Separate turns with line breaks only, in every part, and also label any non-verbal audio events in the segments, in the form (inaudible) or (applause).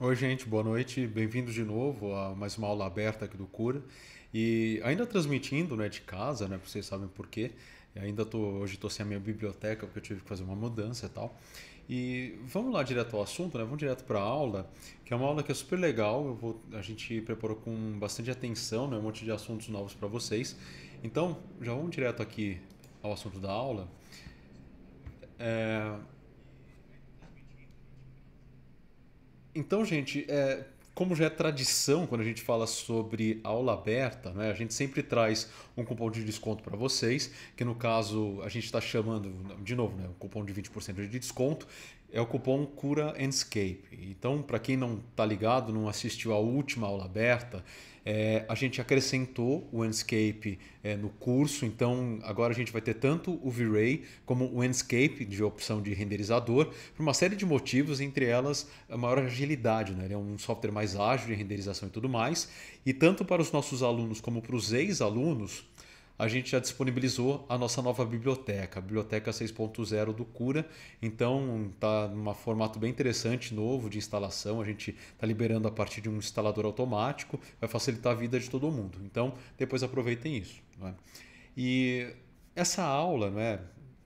Oi, gente, boa noite. Bem-vindos de novo a mais uma aula aberta aqui do Cura. E ainda transmitindo né, de casa, né, vocês sabem por quê. ainda tô, hoje estou sem a minha biblioteca porque eu tive que fazer uma mudança e tal. E vamos lá direto ao assunto, né? Vamos direto para a aula, que é uma aula que é super legal. Eu vou, a gente preparou com bastante atenção, né? Um monte de assuntos novos para vocês. Então, já vamos direto aqui ao assunto da aula. É, Então, gente, é, como já é tradição quando a gente fala sobre aula aberta, né, a gente sempre traz um cupom de desconto para vocês, que no caso a gente está chamando, de novo, né, um cupom de 20% de desconto, é o cupom Cura Enscape. Então, para quem não está ligado, não assistiu à última aula aberta, é, a gente acrescentou o Enscape é, no curso, então agora a gente vai ter tanto o V-Ray como o Enscape de opção de renderizador, por uma série de motivos, entre elas a maior agilidade, né? ele é um software mais ágil de renderização e tudo mais, e tanto para os nossos alunos como para os ex-alunos, a gente já disponibilizou a nossa nova biblioteca, a biblioteca 6.0 do Cura. Então está num formato bem interessante, novo de instalação. A gente está liberando a partir de um instalador automático, vai facilitar a vida de todo mundo. Então depois aproveitem isso. É? E essa aula, não é?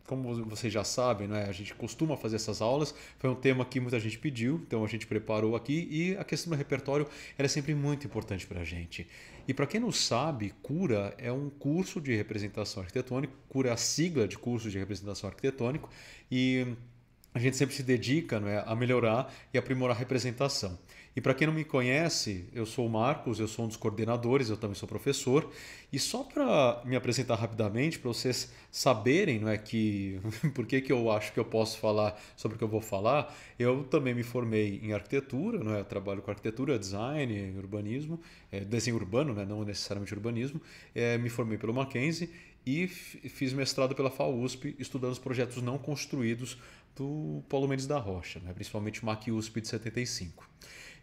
como vocês já sabem, é? a gente costuma fazer essas aulas, foi um tema que muita gente pediu, então a gente preparou aqui e a questão do repertório é sempre muito importante para a gente. E para quem não sabe, CURA é um curso de representação arquitetônica, CURA é a sigla de curso de representação arquitetônico, e a gente sempre se dedica não é, a melhorar e aprimorar a representação. E para quem não me conhece, eu sou o Marcos, eu sou um dos coordenadores, eu também sou professor. E só para me apresentar rapidamente, para vocês saberem não é, que, (laughs) por que, que eu acho que eu posso falar sobre o que eu vou falar, eu também me formei em arquitetura, não é? eu trabalho com arquitetura, design, urbanismo, é, desenho urbano, é? não necessariamente urbanismo. É, me formei pelo Mackenzie e fiz mestrado pela FAUSP, estudando os projetos não construídos do Paulo Mendes da Rocha, né? principalmente o MAC USP de 75.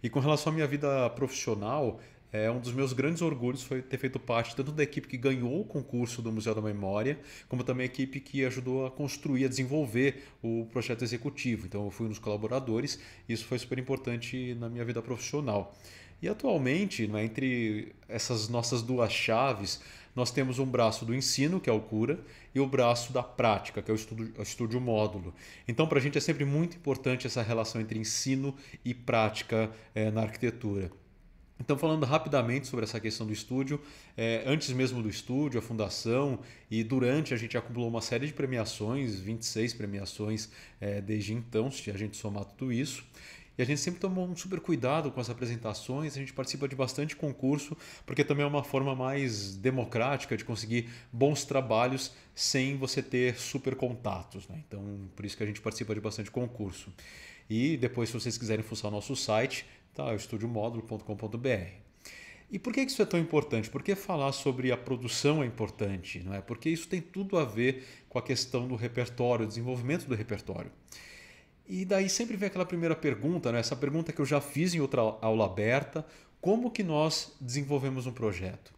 E com relação à minha vida profissional, é, um dos meus grandes orgulhos foi ter feito parte tanto da equipe que ganhou o concurso do Museu da Memória, como também a equipe que ajudou a construir, a desenvolver o projeto executivo. Então, eu fui um dos colaboradores e isso foi super importante na minha vida profissional. E atualmente, né, entre essas nossas duas chaves, nós temos um braço do ensino, que é o cura, e o braço da prática, que é o estudo, o estúdio módulo. Então, para a gente é sempre muito importante essa relação entre ensino e prática é, na arquitetura. Então, falando rapidamente sobre essa questão do estúdio, é, antes mesmo do estúdio, a fundação e durante, a gente acumulou uma série de premiações, 26 premiações é, desde então, se a gente somar tudo isso. E a gente sempre toma um super cuidado com as apresentações, a gente participa de bastante concurso, porque também é uma forma mais democrática de conseguir bons trabalhos sem você ter super contatos. Né? Então, por isso que a gente participa de bastante concurso. E depois, se vocês quiserem fuçar nosso site, tá, é estudiomódulo.com.br. E por que isso é tão importante? Por que falar sobre a produção é importante? Não é? Porque isso tem tudo a ver com a questão do repertório, desenvolvimento do repertório. E daí sempre vem aquela primeira pergunta, né? essa pergunta que eu já fiz em outra aula aberta: como que nós desenvolvemos um projeto?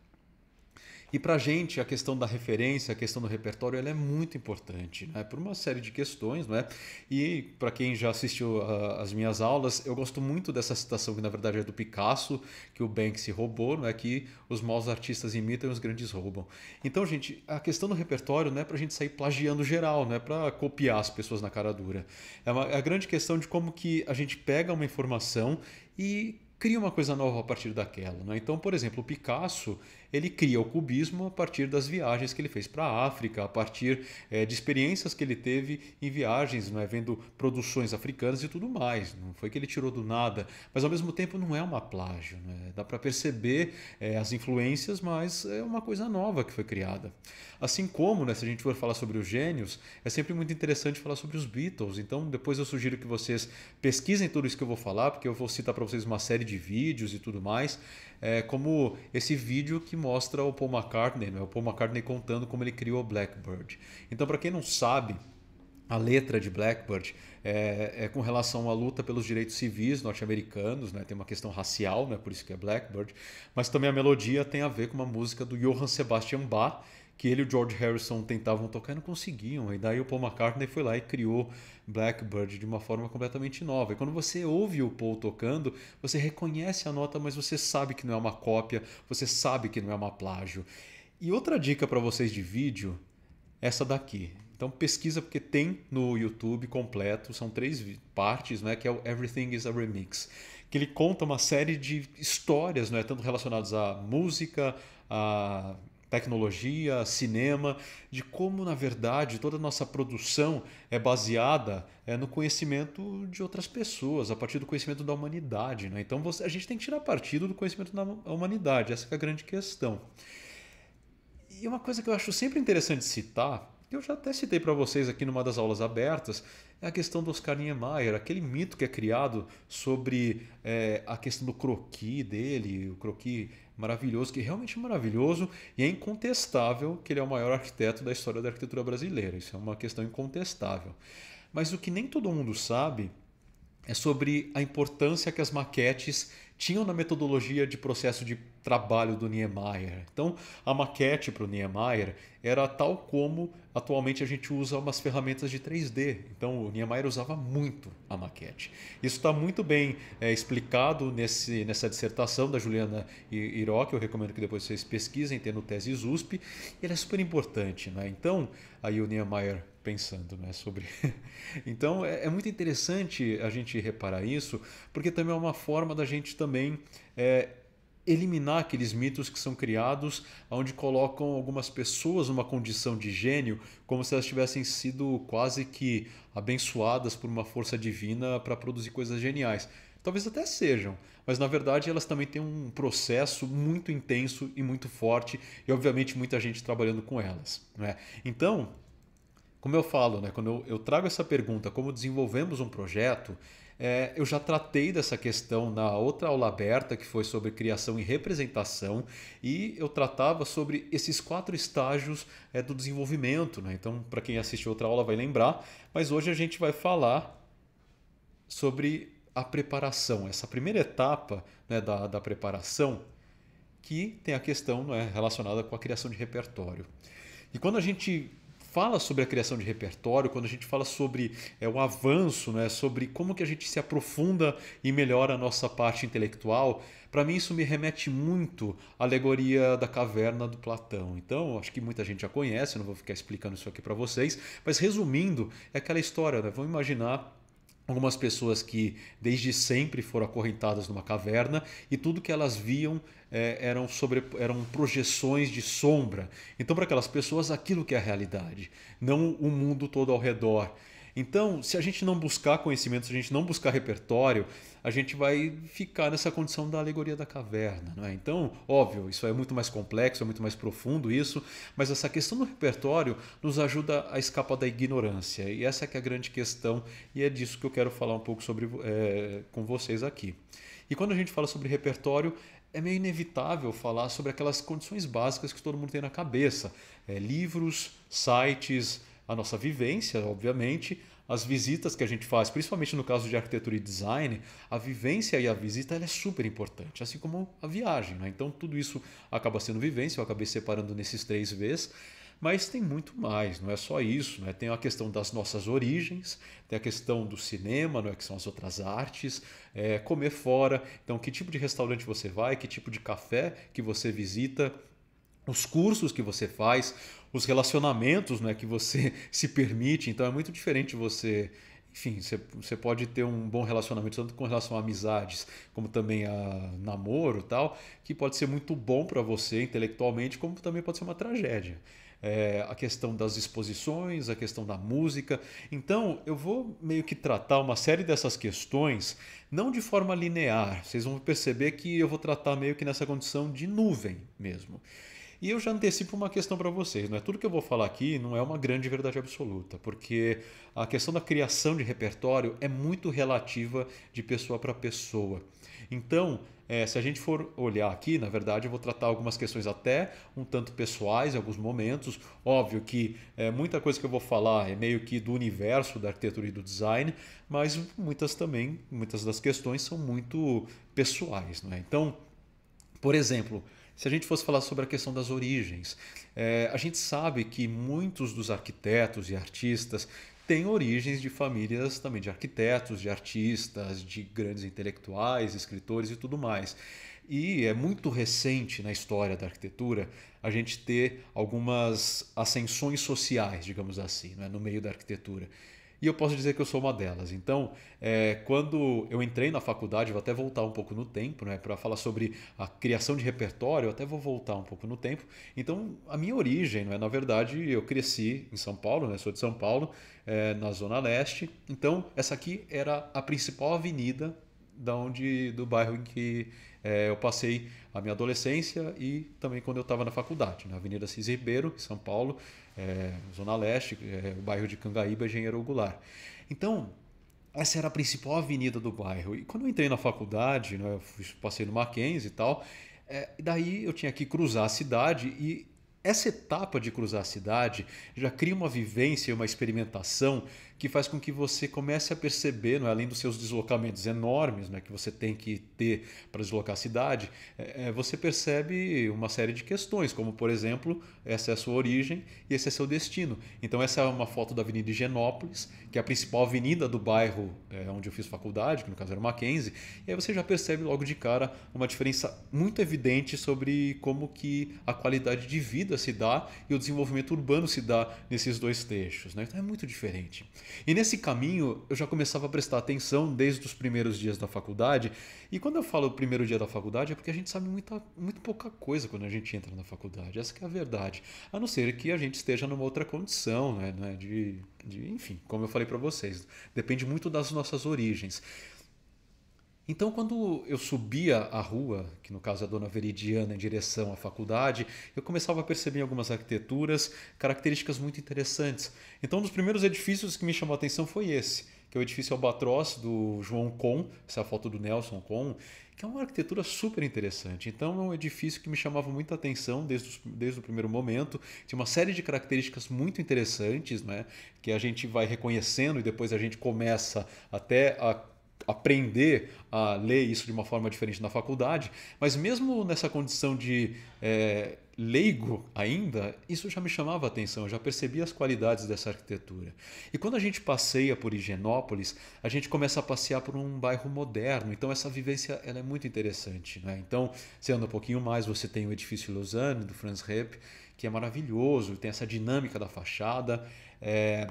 E para a gente, a questão da referência, a questão do repertório, ela é muito importante, né? por uma série de questões. Né? E para quem já assistiu a, ah, as minhas aulas, eu gosto muito dessa citação, que na verdade é do Picasso, que o Banksy roubou, não é que os maus artistas imitam e os grandes roubam. Então, gente, a questão do repertório não é para a gente sair plagiando geral, não é para copiar as pessoas na cara dura. É uma, é a grande questão de como que a gente pega uma informação e cria uma coisa nova a partir daquela. Né? Então, por exemplo, o Picasso ele cria o cubismo a partir das viagens que ele fez para a África, a partir é, de experiências que ele teve em viagens, não é? vendo produções africanas e tudo mais. Não foi que ele tirou do nada, mas ao mesmo tempo não é uma plágio. É? Dá para perceber é, as influências, mas é uma coisa nova que foi criada. Assim como, né, se a gente for falar sobre os gênios, é sempre muito interessante falar sobre os Beatles. Então depois eu sugiro que vocês pesquisem tudo isso que eu vou falar, porque eu vou citar para vocês uma série de vídeos e tudo mais, é, como esse vídeo que mostra o Paul McCartney, né? o Paul McCartney contando como ele criou Blackbird. Então, para quem não sabe, a letra de Blackbird é, é, com relação à luta pelos direitos civis norte-americanos, né? tem uma questão racial, né? por isso que é Blackbird, mas também a melodia tem a ver com uma música do Johann Sebastian Bach, que ele e o George Harrison tentavam tocar e não conseguiam. E daí o Paul McCartney foi lá e criou Blackbird de uma forma completamente nova. E quando você ouve o Paul tocando, você reconhece a nota, mas você sabe que não é uma cópia, você sabe que não é uma plágio. E outra dica para vocês de vídeo, essa daqui. Então pesquisa porque tem no YouTube completo, são três partes, né, que é o Everything is a Remix, que ele conta uma série de histórias, é? tanto relacionadas à música, a tecnologia, cinema, de como, na verdade, toda a nossa produção é baseada é, no conhecimento de outras pessoas, a partir do conhecimento da humanidade. Né? Então você, a gente tem que tirar partido do conhecimento da humanidade, essa é a grande questão. E uma coisa que eu acho sempre interessante citar, que eu já até citei para vocês aqui numa das aulas abertas, é a questão do Oscar Niemeyer, aquele mito que é criado sobre é, a questão do croquis dele, o croquis maravilhoso, que é realmente maravilhoso e é incontestável que ele é o maior arquiteto da história da arquitetura brasileira. Isso é uma questão incontestável. Mas o que nem todo mundo sabe é sobre a importância que as maquetes tinham na metodologia de processo de trabalho do Niemeyer. Então, a maquete para o Niemeyer era tal como atualmente a gente usa umas ferramentas de 3D. Então, o Niemeyer usava muito a maquete. Isso está muito bem é, explicado nesse, nessa dissertação da Juliana Iroque. Eu recomendo que depois vocês pesquisem, tendo no Teses USP. E ela é super importante. Né? Então, aí o Niemeyer pensando né, sobre. (laughs) então é, é, muito interessante a gente reparar isso, porque também é uma forma da gente também é, eliminar aqueles mitos que são criados, onde colocam algumas pessoas numa condição de gênio, como se elas tivessem sido quase que abençoadas por uma força divina para produzir coisas geniais. Talvez até sejam, mas na verdade elas também têm um processo muito intenso e muito forte, e obviamente muita gente trabalhando com elas. Né? Então, como eu falo, né, quando eu, eu trago essa pergunta, como desenvolvemos um projeto, é, eu já tratei dessa questão na outra aula aberta, que foi sobre criação e representação, e eu tratava sobre esses quatro estágios é, do desenvolvimento. Né? Então, para quem assistiu outra aula vai lembrar, mas hoje a gente vai falar sobre a preparação, essa primeira etapa né, da, da preparação, que tem a questão né, relacionada com a criação de repertório. E quando a gente fala sobre a criação de repertório, quando a gente fala sobre é, o avanço, né, sobre como que a gente se aprofunda e melhora a nossa parte intelectual, para mim isso me remete muito à alegoria da caverna do Platão. Então, acho que muita gente já conhece, não vou ficar explicando isso aqui para vocês, mas resumindo, é aquela história, né? vamos imaginar algumas pessoas que desde sempre foram acorrentadas numa caverna e tudo que elas viam é, eram, sobre, eram projeções de sombra. Então, para aquelas pessoas, aquilo que é a realidade, não o mundo todo ao redor. Então, se a gente não buscar conhecimento, se a gente não buscar repertório, a gente vai ficar nessa condição da alegoria da caverna. Não é? Então, óbvio, isso é muito mais complexo, é muito mais profundo isso, mas essa questão do repertório nos ajuda a escapar da ignorância. E essa é, é a grande questão, e é disso que eu quero falar um pouco sobre, é, com vocês aqui. E quando a gente fala sobre repertório, é meio inevitável falar sobre aquelas condições básicas que todo mundo tem na cabeça: é, livros, sites, a nossa vivência, obviamente, as visitas que a gente faz, principalmente no caso de arquitetura e design, a vivência e a visita é super importante, assim como a viagem. Né? Então, tudo isso acaba sendo vivência, eu acabei separando nesses três Vs. Mas tem muito mais, não é só isso. Né? Tem a questão das nossas origens, tem a questão do cinema, não é? que são as outras artes, é, comer fora. Então, que tipo de restaurante você vai, que tipo de café que você visita, os cursos que você faz, os relacionamentos né, que você (laughs) se permite. Então é muito diferente você. Enfim, você, pode ter um bom relacionamento, tanto com relação a amizades, como também a namoro tal, que pode ser muito bom para você intelectualmente, como também pode ser uma tragédia. É, a questão das exposições, a questão da música. Então, eu vou meio que tratar uma série dessas questões, não de forma linear. Vocês vão perceber que eu vou tratar meio que nessa condição de nuvem mesmo. E eu já antecipo uma questão para vocês, não é tudo que eu vou falar aqui não é uma grande verdade absoluta, porque a questão da criação de repertório é muito relativa de pessoa para pessoa. Então, é, se a gente for olhar aqui, na verdade, eu vou tratar algumas questões até um tanto pessoais em alguns momentos. Óbvio que é, muita coisa que eu vou falar é meio que do universo da arquitetura e do design, mas muitas também, muitas das questões são muito pessoais. Não é? Então, por exemplo, se a gente fosse falar sobre a questão das origens, é, a gente sabe que muitos dos arquitetos e artistas têm origens de famílias também de arquitetos, de artistas, de grandes intelectuais, escritores e tudo mais. E é muito recente na história da arquitetura a gente ter algumas ascensões sociais, digamos assim, né, no meio da arquitetura e eu posso dizer que eu sou uma delas. Então, é, quando eu entrei na faculdade, vou até voltar um pouco no tempo, né, para falar sobre a criação de repertório, eu até vou voltar um pouco no tempo. Então, a minha origem, não é? na verdade, eu cresci em São Paulo, né, sou de São Paulo, é, na Zona Leste. Então, essa aqui era a principal avenida da onde do bairro em que é, eu passei a minha adolescência e também quando eu estava na faculdade, na Avenida Cis Ribeiro, em São Paulo, é, Zona Leste, é, o bairro de Cangaíba, Engenheiro Goulart. Então, essa era a principal avenida do bairro. E quando eu entrei na faculdade, né, passei no Mackenzie e tal, é, daí eu tinha que cruzar a cidade e essa etapa de cruzar a cidade já cria uma vivência, uma experimentação que faz com que você comece a perceber, não é? além dos seus deslocamentos enormes né, que você tem que ter para deslocar a cidade, é, é, você percebe uma série de questões, como por exemplo, essa é a sua origem e esse é seu destino. Então essa é uma foto da Avenida Higienópolis, que é a principal avenida do bairro é, onde eu fiz faculdade, que no caso era Mackenzie, e aí você já percebe logo de cara uma diferença muito evidente sobre como que a qualidade de vida se dá e o desenvolvimento urbano se dá nesses dois trechos. Né? Então é muito diferente. E nesse caminho eu já começava a prestar atenção desde os primeiros dias da faculdade. E quando eu falo primeiro dia da faculdade é porque a gente sabe muita, muito pouca coisa quando a gente entra na faculdade. Essa é a verdade. A não ser que a gente esteja numa outra condição, né? né de, de enfim, como eu falei para vocês, depende muito das nossas origens. Então, quando eu subia a rua, que no caso é a Dona Veridiana, em direção à faculdade, eu começava a perceber algumas arquiteturas, características muito interessantes. Então, um dos primeiros edifícios que me chamou a atenção foi esse, que é o edifício Albatroz do João Com, essa é a foto do Nelson Com, que é uma arquitetura super interessante. Então, é um edifício que me chamava muita atenção desde, os, desde o primeiro momento, tinha uma série de características muito interessantes, né, que a gente vai reconhecendo e depois a gente começa até a aprender a ler isso de uma forma diferente na faculdade, mas mesmo nessa condição de é, leigo ainda, isso já me chamava a atenção, eu já percebia as qualidades dessa arquitetura. E quando a gente passeia por Higienópolis, a gente começa a passear por um bairro moderno, então essa vivência ela é muito interessante. Né? Então, você anda um pouquinho mais, você tem o edifício Lausanne, do Franz Repp, que é maravilhoso, tem essa dinâmica da fachada. É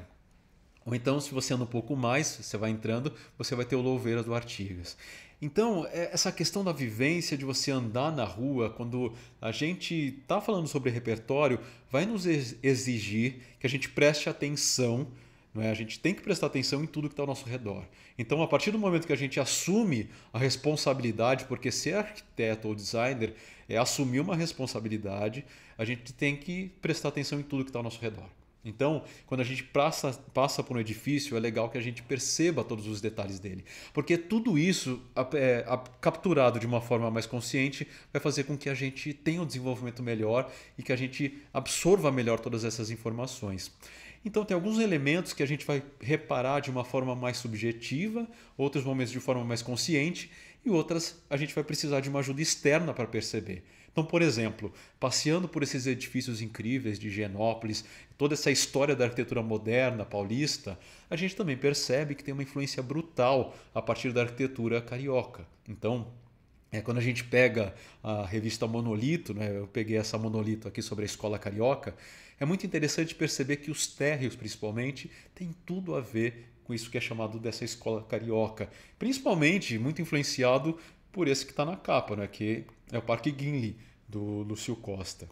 ou então, se você anda um pouco mais, você vai entrando, você vai ter o Louveira do Artigas. Então, é, essa questão da vivência, de você andar na rua, quando a gente está falando sobre repertório, vai nos exigir que a gente preste atenção, não é? a gente tem que prestar atenção em tudo que está ao nosso redor. Então, a partir do momento que a gente assume a responsabilidade, porque ser arquiteto ou designer é assumir uma responsabilidade, a gente tem que prestar atenção em tudo que está ao nosso redor. Então, quando a gente passa, passa por um edifício, é legal que a gente perceba todos os detalhes dele. Porque tudo isso, é, é, capturado de uma forma mais consciente, vai fazer com que a gente tenha um desenvolvimento melhor e que a gente absorva melhor todas essas informações. Então, tem alguns elementos que a gente vai reparar de uma forma mais subjetiva, outros momentos de forma mais consciente e outras a gente vai precisar de uma ajuda externa para perceber. Então, por exemplo, passeando por esses edifícios incríveis de Higienópolis, toda essa história da arquitetura moderna paulista, a gente também percebe que tem uma influência brutal a partir da arquitetura carioca. Então, é, quando a gente pega a revista Monolito, né, eu peguei essa Monolito aqui sobre a escola carioca, é muito interessante perceber que os térreos, principalmente, têm tudo a ver com isso que é chamado dessa escola carioca. Principalmente muito influenciado por esse que está na capa, né, que é o Parque Guinle, do Lúcio Costa.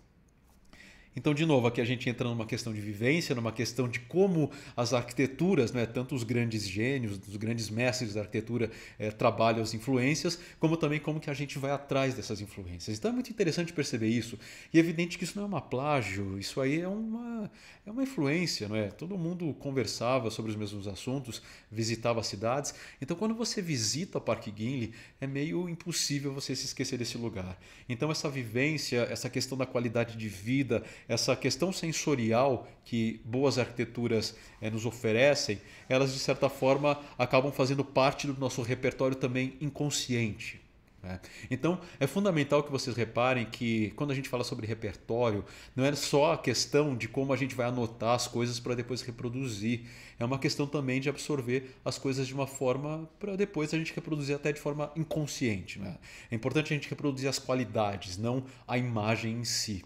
Então, de novo, aqui a gente entra numa questão de vivência, numa questão de como as arquiteturas, né, tanto os grandes gênios, os grandes mestres da arquitetura, é, trabalham as influências, como também como que a gente vai atrás dessas influências. Então é muito interessante perceber isso. E é evidente que isso não é uma plágio, isso aí é uma, é uma influência, não é? Todo mundo conversava sobre os mesmos assuntos, visitava cidades. Então, quando você visita o Parque Guinle, é meio impossível você se esquecer desse lugar. Então, essa vivência, essa questão da qualidade de vida, essa questão sensorial que boas arquiteturas eh, nos oferecem, elas de certa forma acabam fazendo parte do nosso repertório também inconsciente. Né? Então é fundamental que vocês reparem que quando a gente fala sobre repertório, não é só a questão de como a gente vai anotar as coisas para depois reproduzir, é uma questão também de absorver as coisas de uma forma para depois a gente reproduzir até de forma inconsciente. Né? É importante a gente reproduzir as qualidades, não a imagem em si.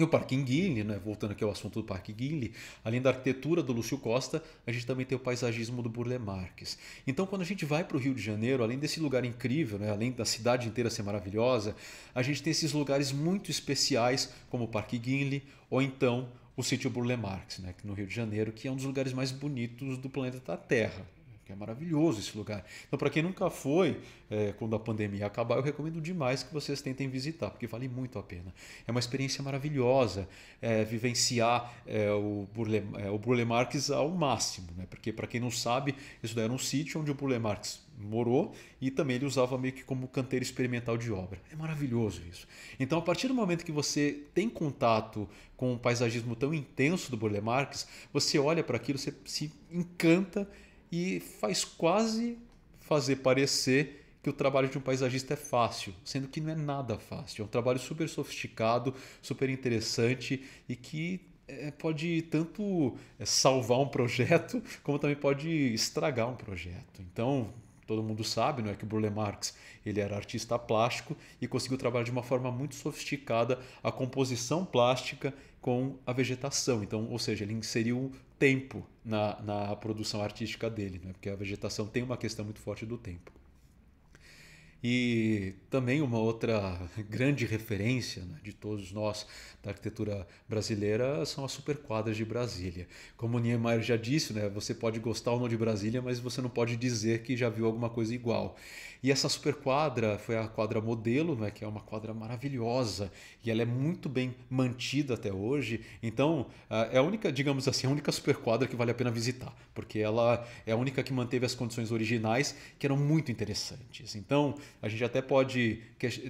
E o Parque Guinle, né? voltando aqui ao assunto do Parque Guinle, além da arquitetura do Lúcio Costa, a gente também tem o paisagismo do Burle Marx. Então, quando a gente vai para o Rio de Janeiro, além desse lugar incrível, né? além da cidade inteira ser maravilhosa, a gente tem esses lugares muito especiais, como o Parque Guinle, ou então o sítio Burle Marx, né? no Rio de Janeiro, que é um dos lugares mais bonitos do planeta Terra é maravilhoso esse lugar. Então, para quem nunca foi, é, quando a pandemia acabar, eu recomendo demais que vocês tentem visitar, porque vale muito a pena. É uma experiência maravilhosa é, vivenciar é, o, Burle, é, o Burle Marx ao máximo, né? porque para quem não sabe, isso daí era um sítio onde o Burle Marx morou e também ele usava meio que como canteiro experimental de obra. É maravilhoso isso. Então, a partir do momento que você tem contato com um paisagismo tão intenso do Burle Marx, você olha para aquilo, você se encanta e faz quase fazer parecer que o trabalho de um paisagista é fácil, sendo que não é nada fácil. É um trabalho super sofisticado, super interessante e que eh, pode tanto eh, salvar um projeto (laughs) como também pode estragar um projeto. Então todo mundo sabe, não é que o Burle Marx ele era artista plástico e conseguiu trabalhar de uma forma muito sofisticada a composição plástica com a vegetação. Então, ou seja, ele inseriu tempo na, na produção artística dele, né? porque a vegetação tem uma questão muito forte do tempo. E também uma outra (laughs) grande referência né, de todos nós da arquitetura brasileira são as superquadras de Brasília. Como o Niemeyer já disse, né, você pode gostar ou não de Brasília, mas você não pode dizer que já viu alguma coisa igual. E essa super quadra foi a quadra modelo, né, que é uma quadra maravilhosa e ela é muito bem mantida até hoje. Então, é a única, digamos assim, a única super quadra que vale a pena visitar, porque ela é a única que manteve as condições originais que eram muito interessantes. Então, a gente até pode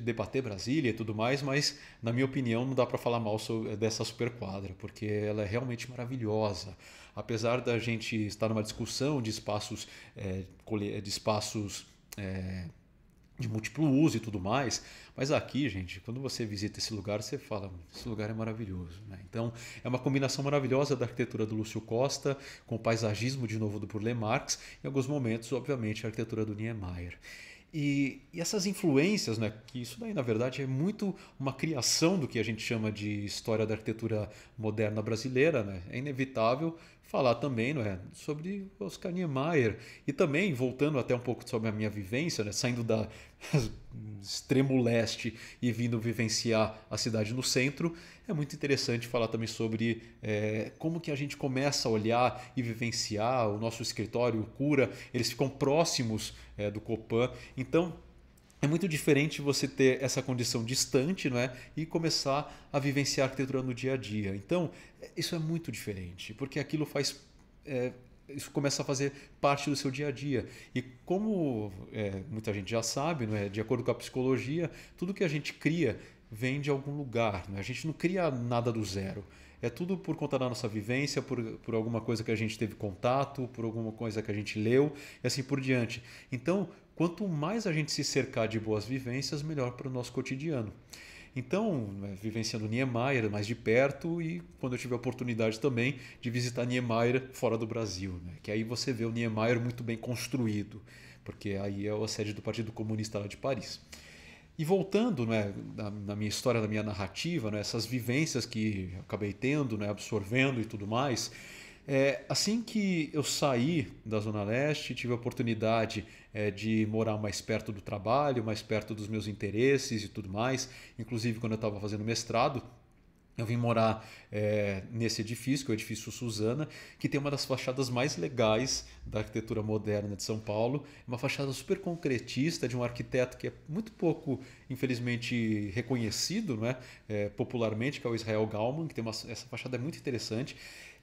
debater Brasília e tudo mais, mas na minha opinião não dá para falar mal sobre, dessa super quadra, porque ela é realmente maravilhosa apesar da gente estar numa discussão de espaços, é, de espaços é, de múltiplo uso e tudo mais. Mas aqui, gente, quando você visita esse lugar, você fala: esse lugar é maravilhoso. Né? Então, é uma combinação maravilhosa da arquitetura do Lúcio Costa com o paisagismo de novo do Burle Marx e, em alguns momentos, obviamente, a arquitetura do Niemeyer. E, e, essas influências, né, que isso daí na verdade é muito uma criação do que a gente chama de história da arquitetura moderna brasileira, né, é inevitável falar também não é, sobre Oscar Niemeyer. E também, voltando até um pouco sobre a minha vivência, né, saindo da (laughs) extremo leste e vindo vivenciar a cidade no centro, é muito interessante falar também sobre é, como que a gente começa a olhar e vivenciar o nosso escritório, o Cura, eles ficam próximos é, do Copan. Então, é muito diferente você ter essa condição distante não é? e começar a vivenciar a arquitetura no dia a dia. Então, isso é muito diferente, porque aquilo faz. É, isso começa a fazer parte do seu dia a dia. E como é, muita gente já sabe, não é? de acordo com a psicologia, tudo que a gente cria vem de algum lugar. Não é? A gente não cria nada do zero. É tudo por conta da nossa vivência, por, por alguma coisa que a gente teve contato, por alguma coisa que a gente leu e assim por diante. Então, Quanto mais a gente se cercar de boas vivências, melhor para o nosso cotidiano. Então, né, vivenciando Niemeyer mais de perto e quando eu tiver oportunidade também de visitar Niemeyer fora do Brasil, né? que aí você vê o Niemeyer muito bem construído, porque aí é a sede do Partido Comunista lá de Paris. E voltando né, na, minha história, na minha narrativa, né, essas vivências que eu acabei tendo, né, absorvendo e tudo mais, é, assim que eu saí da Zona Leste, tive a oportunidade é, de morar mais perto do trabalho, mais perto dos meus interesses e tudo mais. Inclusive, quando eu estava fazendo mestrado, eu vim morar é, nesse edifício, que é o edifício Suzana, que tem uma das fachadas mais legais da arquitetura moderna de São Paulo. É uma fachada super concretista de um arquiteto que é muito pouco, infelizmente, reconhecido né? É, popularmente, que é o Israel Galman, que tem uma, essa fachada é muito interessante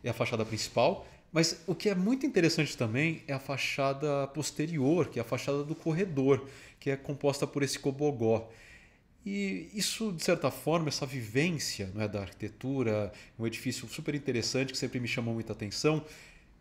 é a fachada principal. Mas o que é muito interessante também é a fachada posterior, que é a fachada do corredor, que é composta por esse cobogó. E isso, de certa forma, essa vivência não é, da arquitetura, um edifício super interessante que sempre me chamou muita atenção,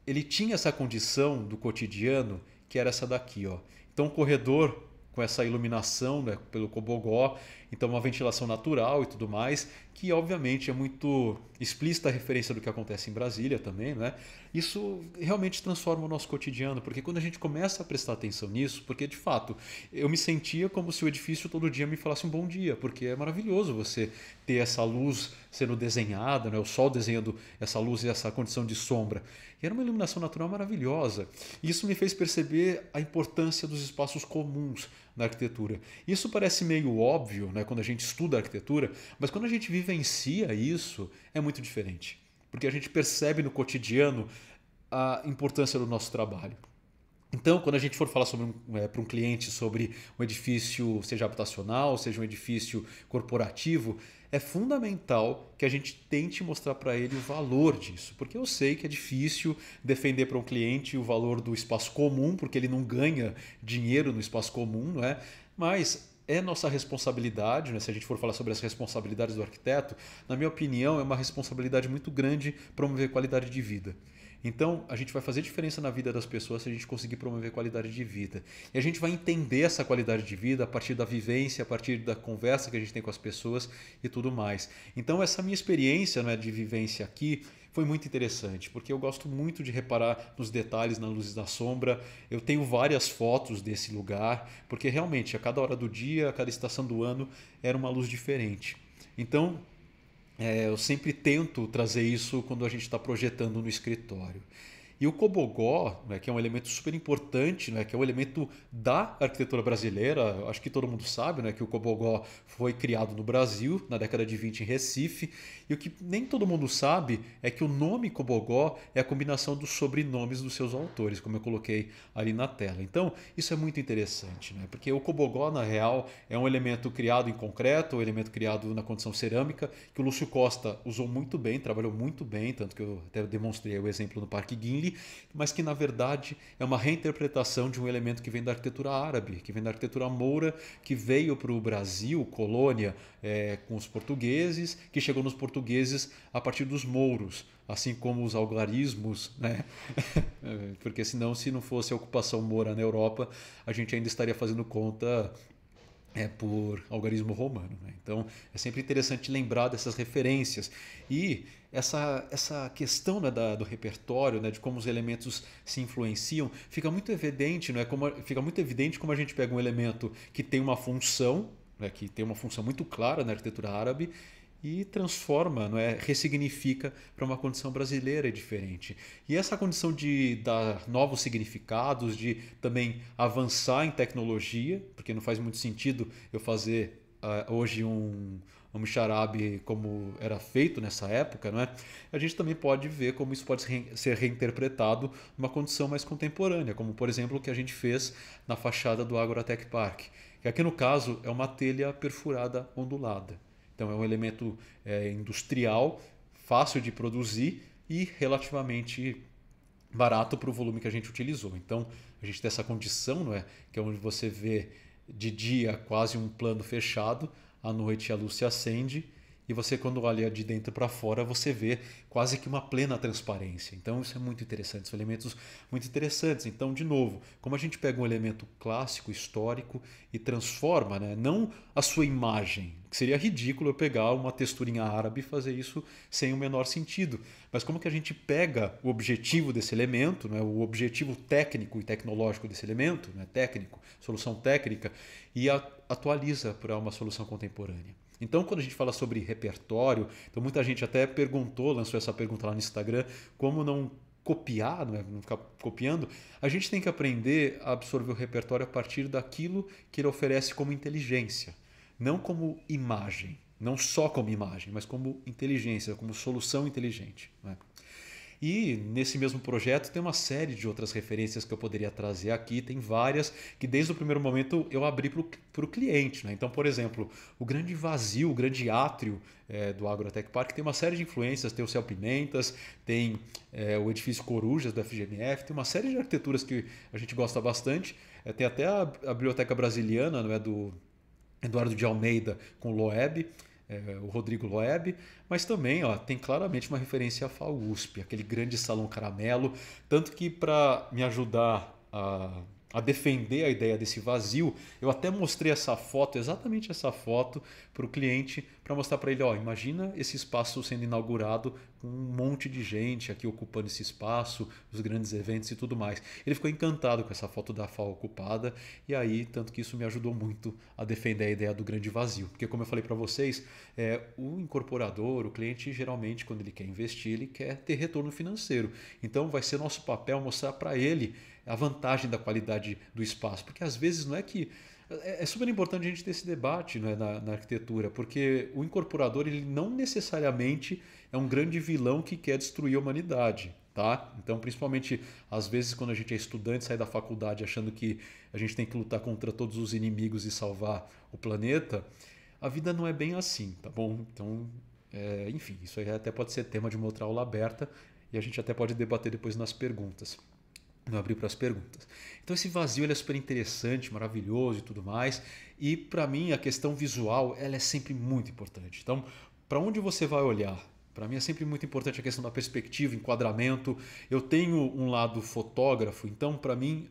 ele tinha essa condição do cotidiano que era essa daqui. Ó. Então, o corredor com essa iluminação né, pelo Cobogó então, uma ventilação natural e tudo mais, que obviamente é muito explícita a referência do que acontece em Brasília também, né? Isso realmente transforma o nosso cotidiano, porque quando a gente começa a prestar atenção nisso, porque de fato eu me sentia como se o edifício todo dia me falasse um bom dia, porque é maravilhoso você ter essa luz sendo desenhada, né? o sol desenhando essa luz e essa condição de sombra. E era uma iluminação natural maravilhosa. E isso me fez perceber a importância dos espaços comuns na arquitetura. Isso parece meio óbvio, né? quando a gente estuda arquitetura, mas quando a gente vivencia isso, é muito diferente. Porque a gente percebe no cotidiano a importância do nosso trabalho. Então, quando a gente for falar um, é, para um cliente sobre um edifício, seja habitacional, seja um edifício corporativo, é fundamental que a gente tente mostrar para ele o valor disso, porque eu sei que é difícil defender para um cliente o valor do espaço comum, porque ele não ganha dinheiro no espaço comum, não é? Mas é nossa responsabilidade, né? se a gente for falar sobre as responsabilidades do arquiteto, na minha opinião, é uma responsabilidade muito grande promover qualidade de vida. Então, a gente vai fazer diferença na vida das pessoas se a gente conseguir promover qualidade de vida. E a gente vai entender essa qualidade de vida a partir da vivência, a partir da conversa que a gente tem com as pessoas e tudo mais. Então, essa minha experiência né, de vivência aqui, foi muito interessante, porque eu gosto muito de reparar nos detalhes, na luz da sombra. Eu tenho várias fotos desse lugar, porque realmente a cada hora do dia, a cada estação do ano, era uma luz diferente. Então, é, eu sempre tento trazer isso quando a gente está projetando no escritório. E o Cobogó, né, que é um elemento super importante, né, que é um elemento da arquitetura brasileira, acho que todo mundo sabe né, que o Cobogó foi criado no Brasil, na década de 20, em Recife. E o que nem todo mundo sabe é que o nome Cobogó é a combinação dos sobrenomes dos seus autores, como eu coloquei ali na tela. Então, isso é muito interessante, né, porque o Cobogó, na real, é um elemento criado em concreto, um elemento criado na condição cerâmica, que o Lúcio Costa usou muito bem, trabalhou muito bem, tanto que eu até demonstrei o exemplo no Parque Guinle dele, mas que na verdade é uma reinterpretação de um elemento que vem da arquitetura árabe, que vem da arquitetura moura, que veio para o Brasil, colônia, é, com os portugueses, que chegou nos portugueses a partir dos mouros, assim como os algarismos, né? (laughs) É, porque senão, se não fosse a ocupação moura na Europa, a gente ainda estaria fazendo conta é por algarismo romano. Né? Então é sempre interessante lembrar dessas referências. E essa, essa questão né, da, do repertório, né, de como os elementos se influenciam, fica muito evidente, não é? Como, fica muito evidente como a gente pega um elemento que tem uma função, né, que tem uma função muito clara na arquitetura árabe, e transforma, não é, ressignifica para uma condição brasileira diferente. E essa condição de dar novos significados, de também avançar em tecnologia, porque não faz muito sentido eu fazer uh, hoje um um xarabe como era feito nessa época, não é? A gente também pode ver como isso pode ser reinterpretado numa condição mais contemporânea, como por exemplo o que a gente fez na fachada do Agora Park, que aqui no caso é uma telha perfurada ondulada. Então é um elemento é, industrial, fácil de produzir e relativamente barato para o volume que a gente utilizou. Então a gente tem essa condição, não é, que é onde você vê de dia quase um plano fechado, à noite a luz se acende e você quando olha de dentro para fora, você vê quase que uma plena transparência. Então isso é muito interessante, são elementos muito interessantes. Então, de novo, como a gente pega um elemento clássico, histórico e transforma, né? não a sua imagem, que seria ridículo eu pegar uma texturinha árabe e fazer isso sem o menor sentido, mas como que a gente pega o objetivo desse elemento, né? o objetivo técnico e tecnológico desse elemento, né? técnico, solução técnica, e atualiza para uma solução contemporânea. Então, quando a gente fala sobre repertório, então muita gente até perguntou, lançou essa pergunta lá no Instagram, como não copiar, não, é? não ficar copiando, a gente tem que aprender a absorver o repertório a partir daquilo que ele oferece como inteligência, não como imagem, não só como imagem, mas como inteligência, como solução inteligente. Não é? E nesse mesmo projeto tem uma série de outras referências que eu poderia trazer aqui, tem várias que desde o primeiro momento eu abri para o cliente. Né? Então, por exemplo, o grande vazio, o grande átrio é, do Agrotech Park tem uma série de influências, tem o Céu Pimentas, tem é, o edifício Corujas da FGMF, tem uma série de arquiteturas que a gente gosta bastante, é, tem até a, a Biblioteca Brasiliana, não é, do Eduardo de Almeida com o Loeb, é, o Rodrigo Loeb, mas também ó, tem claramente uma referência à FAUSP, aquele grande salão caramelo. Tanto que, para me ajudar a a defender a ideia desse vazio. Eu até mostrei essa foto, exatamente essa foto, para o cliente, para mostrar para ele: ó, imagina esse espaço sendo inaugurado com um monte de gente aqui ocupando esse espaço, os grandes eventos e tudo mais. Ele ficou encantado com essa foto da FAO ocupada, e aí, tanto que isso me ajudou muito a defender a ideia do grande vazio. Porque, como eu falei para vocês, é, o incorporador, o cliente, geralmente, quando ele quer investir, ele quer ter retorno financeiro. Então, vai ser nosso papel mostrar para ele a vantagem da qualidade do espaço. Porque às vezes não é que. É, é super importante a gente ter esse debate né, na, na, arquitetura, porque o incorporador ele não necessariamente é um grande vilão que quer destruir a humanidade. Tá? Então, principalmente às vezes quando a gente é estudante, sai da faculdade achando que a gente tem que lutar contra todos os inimigos e salvar o planeta, a vida não é bem assim, tá bom? Então, é, enfim, isso aí até pode ser tema de uma outra aula aberta e a gente até pode debater depois nas perguntas. Não abrir para as perguntas. Então esse vazio ele é super interessante, maravilhoso e tudo mais. E para mim a questão visual ela é sempre muito importante. Então para onde você vai olhar? Para mim é sempre muito importante a questão da perspectiva, enquadramento. Eu tenho um lado fotógrafo, então para mim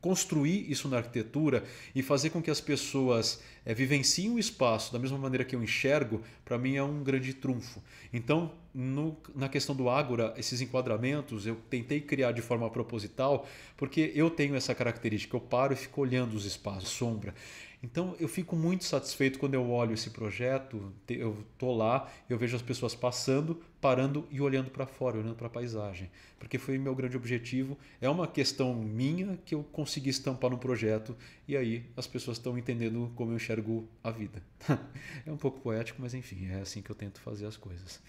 construir isso na arquitetura e fazer com que as pessoas é, vivenciem o espaço da mesma maneira que eu enxergo, para mim é um grande trunfo. Então, no, na questão do Ágora, esses enquadramentos eu tentei criar de forma proposital, porque eu tenho essa característica, eu paro e fico olhando os espaços, sombra. Então eu fico muito satisfeito quando eu olho esse projeto, eu tô lá, eu vejo as pessoas passando, parando e olhando para fora, olhando para a paisagem, porque foi meu grande objetivo. É uma questão minha que eu consegui estampar no projeto e aí as pessoas estão entendendo como eu enxergo a vida. (laughs) é um pouco poético, mas enfim, é assim que eu tento fazer as coisas.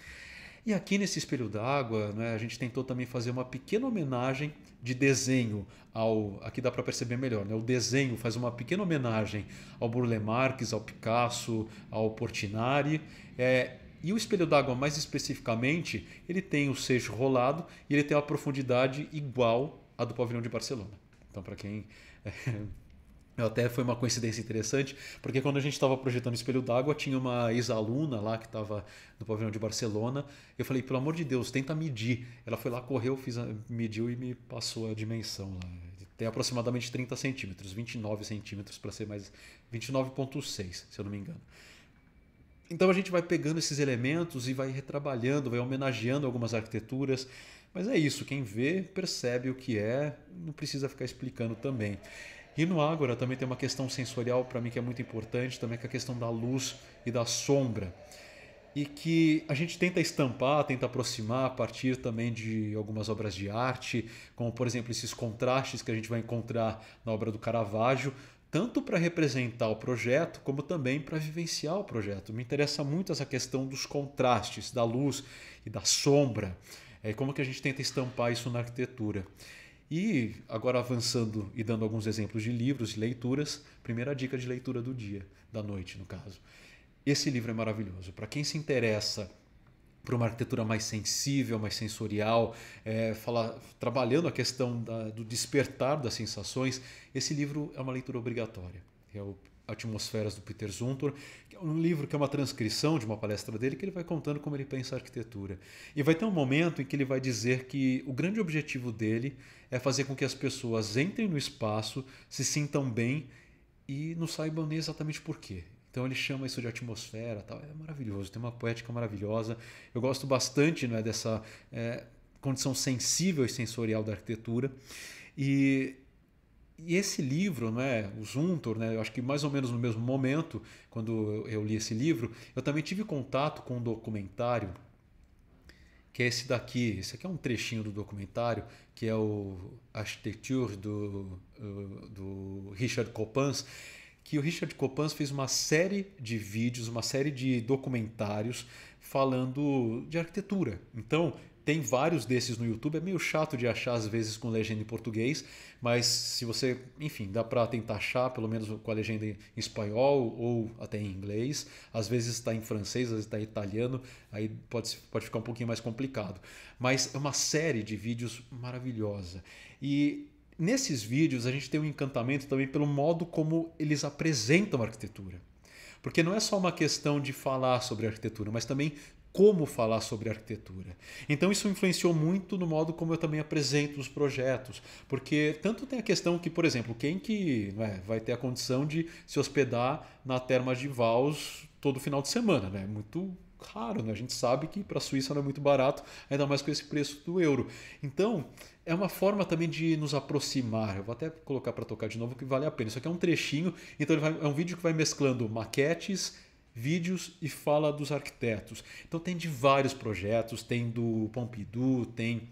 E aqui nesse espelho d'água, né, a gente tentou também fazer uma pequena homenagem de desenho ao. Aqui dá para perceber melhor, né? O desenho faz uma pequena homenagem ao Burle Marx, ao Picasso, ao Portinari. É, e o espelho d'água, mais especificamente, ele tem o seixo rolado e ele tem uma profundidade igual à do pavilhão de Barcelona. Então, para quem (laughs) é, até foi uma coincidência interessante, porque quando a gente estava projetando o espelho d'água, tinha uma ex-aluna lá que estava no pavilhão de Barcelona. Eu falei, pelo amor de Deus, tenta medir. Ela foi lá, correu, fiz a, mediu e me passou a dimensão lá. Tem aproximadamente 30 centímetros, 29 centímetros para ser mais. 29,6, se eu não me engano. Então a gente vai pegando esses elementos e vai retrabalhando, vai homenageando algumas arquiteturas. Mas é isso, quem vê percebe o que é, não precisa ficar explicando também. E no Ágora também tem uma questão sensorial para mim que é muito importante, também que é a questão da luz e da sombra. E que a gente tenta estampar, tenta aproximar a partir também de algumas obras de arte, como por exemplo esses contrastes que a gente vai encontrar na obra do Caravaggio, tanto para representar o projeto como também para vivenciar o projeto. Me interessa muito essa questão dos contrastes, da luz e da sombra, é, como que a gente tenta estampar isso na arquitetura. E agora avançando e dando alguns exemplos de livros, e leituras, primeira dica de leitura do dia, da noite no caso. Esse livro é maravilhoso. Para quem se interessa para uma arquitetura mais sensível, mais sensorial, é, trabalhando a questão da, do despertar das sensações, esse livro é uma leitura obrigatória. É o Atmosferas do Peter Zumthor, que é um livro que é uma transcrição de uma palestra dele, que ele vai contando como ele pensa a arquitetura. E vai ter um momento em que ele vai dizer que o grande objetivo dele é fazer com que as pessoas entrem no espaço, se sintam bem e não saibam nem exatamente por quê. Então ele chama isso de atmosfera, tal. É maravilhoso, tem uma poética maravilhosa. Eu gosto bastante, é, dessa é, condição sensível e sensorial da arquitetura. E e esse livro, né, o Zuntor, né, eu acho que mais ou menos no mesmo momento, quando eu li esse livro, eu também tive contato com um documentário, que é esse daqui. Esse aqui é um trechinho do documentário, que é o Architecture do, eh, do Richard Copans, que o Richard Copans fez uma série de vídeos, uma série de documentários falando de arquitetura. Então, tem vários desses no YouTube, é meio chato de achar às vezes com legenda em português, mas se você, enfim, dá para tentar achar, pelo menos com a legenda em espanhol ou até em inglês. Às vezes está em francês, às vezes está em italiano, aí pode, pode ficar um pouquinho mais complicado. Mas é uma série de vídeos maravilhosa. E nesses vídeos a gente tem um encantamento também pelo modo como eles apresentam a arquitetura. Porque não é só uma questão de falar sobre arquitetura, mas também como falar sobre arquitetura. Então isso influenciou muito no modo como eu também apresento os projetos, porque tanto tem a questão que, por exemplo, quem que é, vai ter a condição de se hospedar na terma de Vals todo final de semana, né? Muito raro, né? A gente sabe que para a Suíça não é muito barato, ainda mais com esse preço do euro. Então, é uma forma também de nos aproximar. Eu vou até colocar para tocar de novo que vale a pena. Isso aqui é um trechinho, então vai, é um vídeo que vai mesclando maquetes vídeos e fala dos arquitetos. Então tem de vários projetos, tem do Pompidou, tem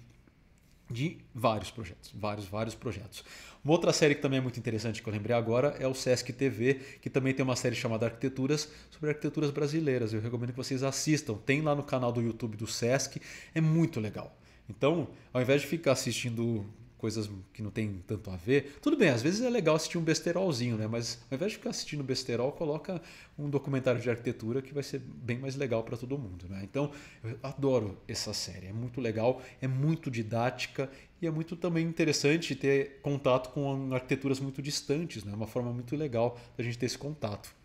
de vários projetos, vários, vários projetos. Uma outra série que também é muito interessante que eu lembrei agora é o Sesc TV, que também tem uma série chamada Arquiteturas sobre arquiteturas brasileiras. Eu recomendo que vocês assistam. Tem lá no canal do YouTube do Sesc, é muito legal. Então, ao invés de ficar assistindo coisas que não tem tanto a ver. Tudo bem, às vezes é legal assistir um besterolzinho, né? Mas ao invés de ficar assistindo besterol, coloca um documentário de arquitetura que vai ser bem mais legal para todo mundo, né? Então, eu adoro essa série, é muito legal, é muito didática e é muito também interessante ter contato com arquiteturas muito distantes, né? Uma forma muito legal da gente ter esse contato.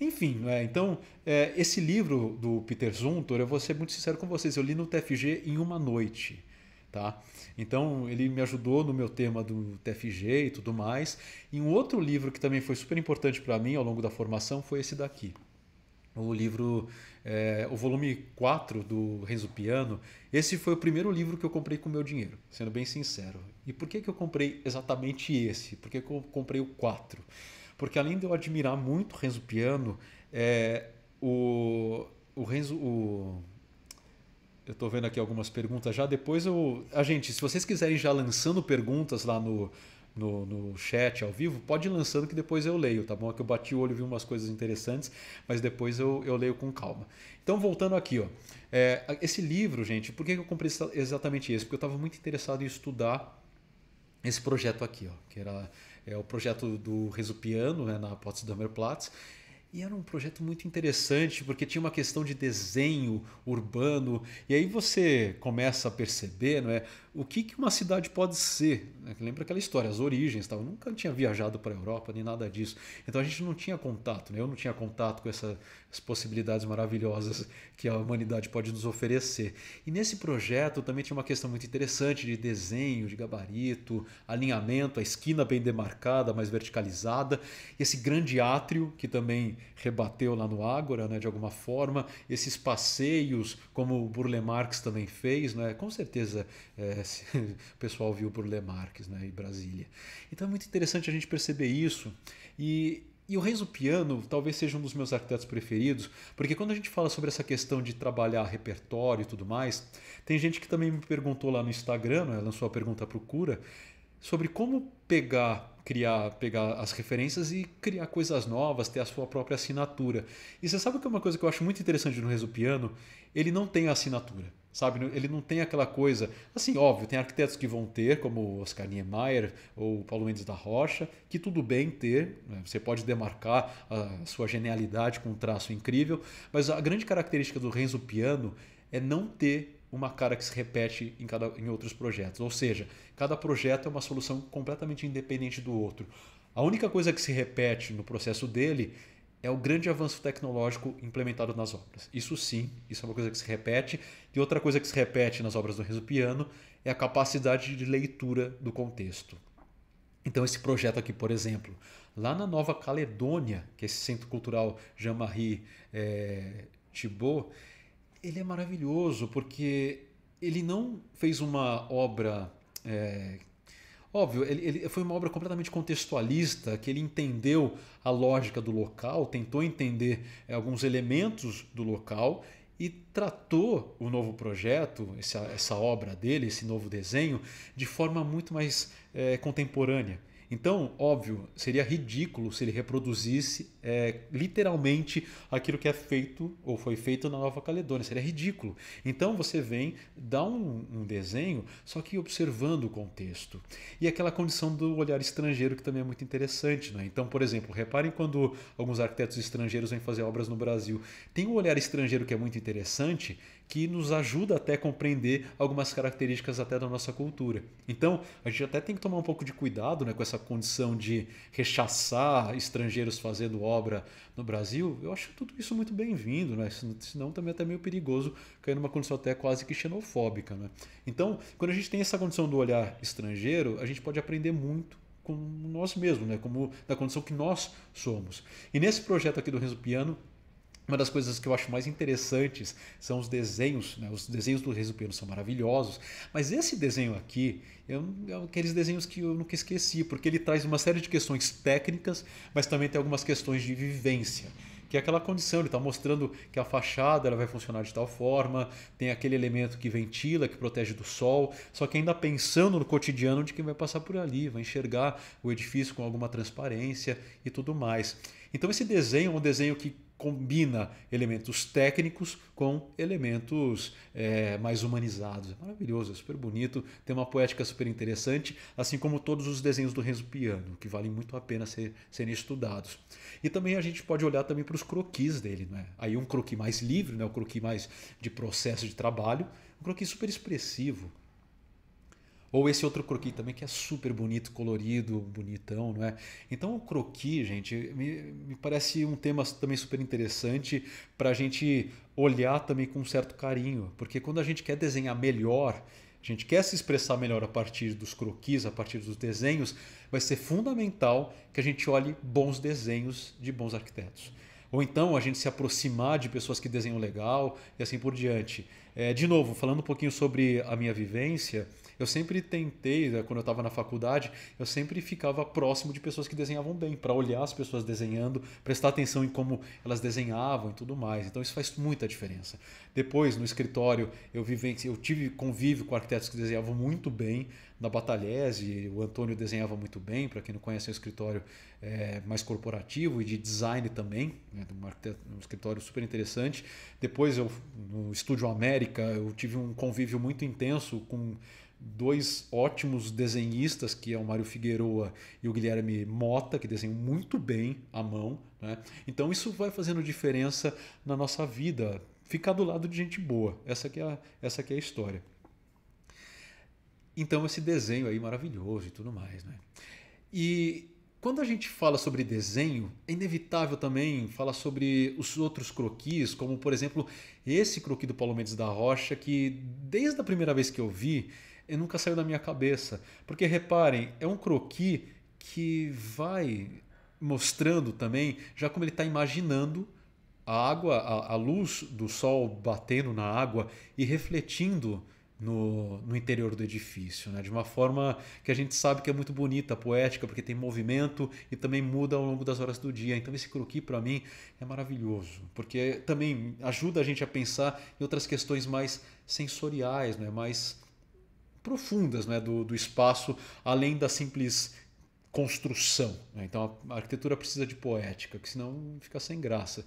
Enfim, né? então, é, esse livro do Peter Zumthor, eu vou ser muito sincero com vocês, eu li no TFG em uma noite. Tá? Então ele me ajudou no meu tema do TFG e tudo mais. E um outro livro que também foi super importante para mim ao longo da formação foi esse daqui. O livro, é, o volume 4 do Renzo Piano. Esse foi o primeiro livro que eu comprei com meu dinheiro, sendo bem sincero. E por que, que eu comprei exatamente esse? Por que, que eu comprei o 4? Porque além de eu admirar muito Renzo Piano, é, o, o Renzo. O, eu estou vendo aqui algumas perguntas já. Depois eu. A ah, gente, se vocês quiserem já lançando perguntas lá no, no, no, chat ao vivo, pode ir lançando que depois eu leio, tá bom? Aqui é eu bati o olho e vi umas coisas interessantes, mas depois eu, eu leio com calma. Então, voltando aqui, ó. É, esse livro, gente, por que eu comprei exatamente esse? Porque eu estava muito interessado em estudar esse projeto aqui, ó, que era é o projeto do Resupiano, né, na Potsdamer Platz, e era um projeto muito interessante, porque tinha uma questão de desenho urbano, e aí você começa a perceber, não é? o que, que uma cidade pode ser. Né? Lembra aquela história, as origens, tal. eu nunca tinha viajado para a Europa nem nada disso. Então a gente não tinha contato, né? eu não tinha contato com essas possibilidades maravilhosas que a humanidade pode nos oferecer. E nesse projeto também tinha uma questão muito interessante de desenho, de gabarito, alinhamento, a esquina bem demarcada, mais verticalizada, esse grande átrio que também rebateu lá no Ágora, né? de alguma forma, esses passeios, como o Burle Marx também fez, né? com certeza. É, (laughs) O pessoal viu por Lemarques né, e Brasília. Então é muito interessante a gente perceber isso. E, e o Renzo Piano talvez seja um dos meus arquitetos preferidos, porque quando a gente fala sobre essa questão de trabalhar repertório e tudo mais, tem gente que também me perguntou lá no Instagram, né, lançou a pergunta para Cura, sobre como pegar, criar, pegar as referências e criar coisas novas, ter a sua própria assinatura. E você sabe que é uma coisa que eu acho muito interessante no Rezo Piano, ele não tem assinatura sabe? Ele não tem aquela coisa. Assim, óbvio, tem arquitetos que vão ter, como Oscar Niemeyer ou Paulo Mendes da Rocha, que tudo bem ter, né? você pode demarcar a sua genialidade com um traço incrível, mas a grande característica do Renzo Piano é não ter uma cara que se repete em, cada, em outros projetos. Ou seja, cada projeto é uma solução completamente independente do outro. A única coisa que se repete no processo dele é o grande avanço tecnológico implementado nas obras. Isso sim, isso é uma coisa que se repete. E outra coisa que se repete nas obras do Renzo Piano é a capacidade de leitura do contexto. Então, esse projeto aqui, por exemplo, lá na Nova Caledônia, que é esse centro cultural Jean-Marie é, Thibault, ele é maravilhoso porque ele não fez uma obra é, Óbvio, ele, ele foi uma obra completamente contextualista, que ele entendeu a lógica do local, tentou entender eh, alguns elementos do local e tratou o novo projeto, essa, essa obra dele, esse novo desenho, de forma muito mais é, contemporânea. Então, óbvio, seria ridículo se ele reproduzisse é, literalmente aquilo que é feito ou foi feito na Nova Caledônia. Seria ridículo. Então você vem, dá um, um desenho, só que observando o contexto. E aquela condição do olhar estrangeiro que também é muito interessante. Né? Então, por exemplo, reparem quando alguns arquitetos estrangeiros vêm fazer obras no Brasil. Tem um olhar estrangeiro que é muito interessante, que nos ajuda até a compreender algumas características até da nossa cultura. Então, a gente até tem que tomar um pouco de cuidado né, com essa condição de rechaçar estrangeiros fazendo obra no Brasil. Eu acho tudo isso muito bem-vindo, né? senão também é até meio perigoso cair numa condição até quase que xenofóbica. Né? Então, quando a gente tem essa condição do olhar estrangeiro, a gente pode aprender muito com nós mesmos, né? como da condição que nós somos. E nesse projeto aqui do Renzo Piano, uma das coisas que eu acho mais interessantes são os desenhos. Né? Os desenhos do Reis são maravilhosos, mas esse desenho aqui é um, é aqueles desenhos que eu nunca esqueci, porque ele traz uma série de questões técnicas, mas também tem algumas questões de vivência que é aquela condição, ele está mostrando que a fachada ela vai funcionar de tal forma, tem aquele elemento que ventila, que protege do sol, só que ainda pensando no cotidiano de quem vai passar por ali, vai enxergar o edifício com alguma transparência e tudo mais. Então esse desenho é um desenho que combina elementos técnicos com elementos é, mais humanizados. É maravilhoso, é super bonito, tem uma poética super interessante, assim como todos os desenhos do Renzo Piano, que valem muito a pena ser, serem estudados. E também a gente pode olhar também para os croquis dele, né? aí um croqui mais livre, né? o croqui mais de processo de trabalho, um croqui super expressivo, ou esse outro croqui também, que é super bonito, colorido, bonitão, não é? Então, o croqui, gente, me, me parece um tema também super interessante para a gente olhar também com um certo carinho, porque quando a gente quer desenhar melhor, a gente quer se expressar melhor a partir dos croquis, a partir dos desenhos, vai ser fundamental que a gente olhe bons desenhos de bons arquitetos. Ou então a gente se aproximar de pessoas que desenham legal e assim por diante. É, de novo, falando um pouquinho sobre a minha vivência, eu sempre tentei, né, quando eu estava na faculdade, eu sempre ficava próximo de pessoas que desenhavam bem, para olhar as pessoas desenhando, prestar atenção em como elas desenhavam e tudo mais. Então isso faz muita diferença. Depois, no escritório, eu, vivente, eu tive convívio com arquitetos que desenhavam muito bem, na Batalhese, o Antônio desenhava muito bem, para quem não conhece, é um escritório é, mais corporativo e de design também, né? um, um, escritório super interessante. Depois, eu, no Estúdio América, eu tive um convívio muito intenso com dois ótimos desenhistas, que é o Mário Figueroa e o Guilherme Mota, que desenham muito bem à mão. Né? Então isso vai fazendo diferença na nossa vida. Ficar do lado de gente boa. Essa é a, essa é a história. Então esse desenho aí maravilhoso e tudo mais. Né? E quando a gente fala sobre desenho, é inevitável também falar sobre os outros croquis, como por exemplo esse croqui do Paulo Mendes da Rocha, que desde a primeira vez que eu vi, e nunca saiu da minha cabeça. Porque reparem, é um croqui que vai mostrando também, já como ele está imaginando a água, a, a, luz do sol batendo na água e refletindo no, no interior do edifício, né? de uma forma que a gente sabe que é muito bonita, poética, porque tem movimento e também muda ao longo das horas do dia. Então esse croqui para mim é maravilhoso, porque também ajuda a gente a pensar em outras questões mais sensoriais, né? mais profundas né, do, do espaço, além da simples construção. Né? Então a arquitetura precisa de poética, que senão fica sem graça.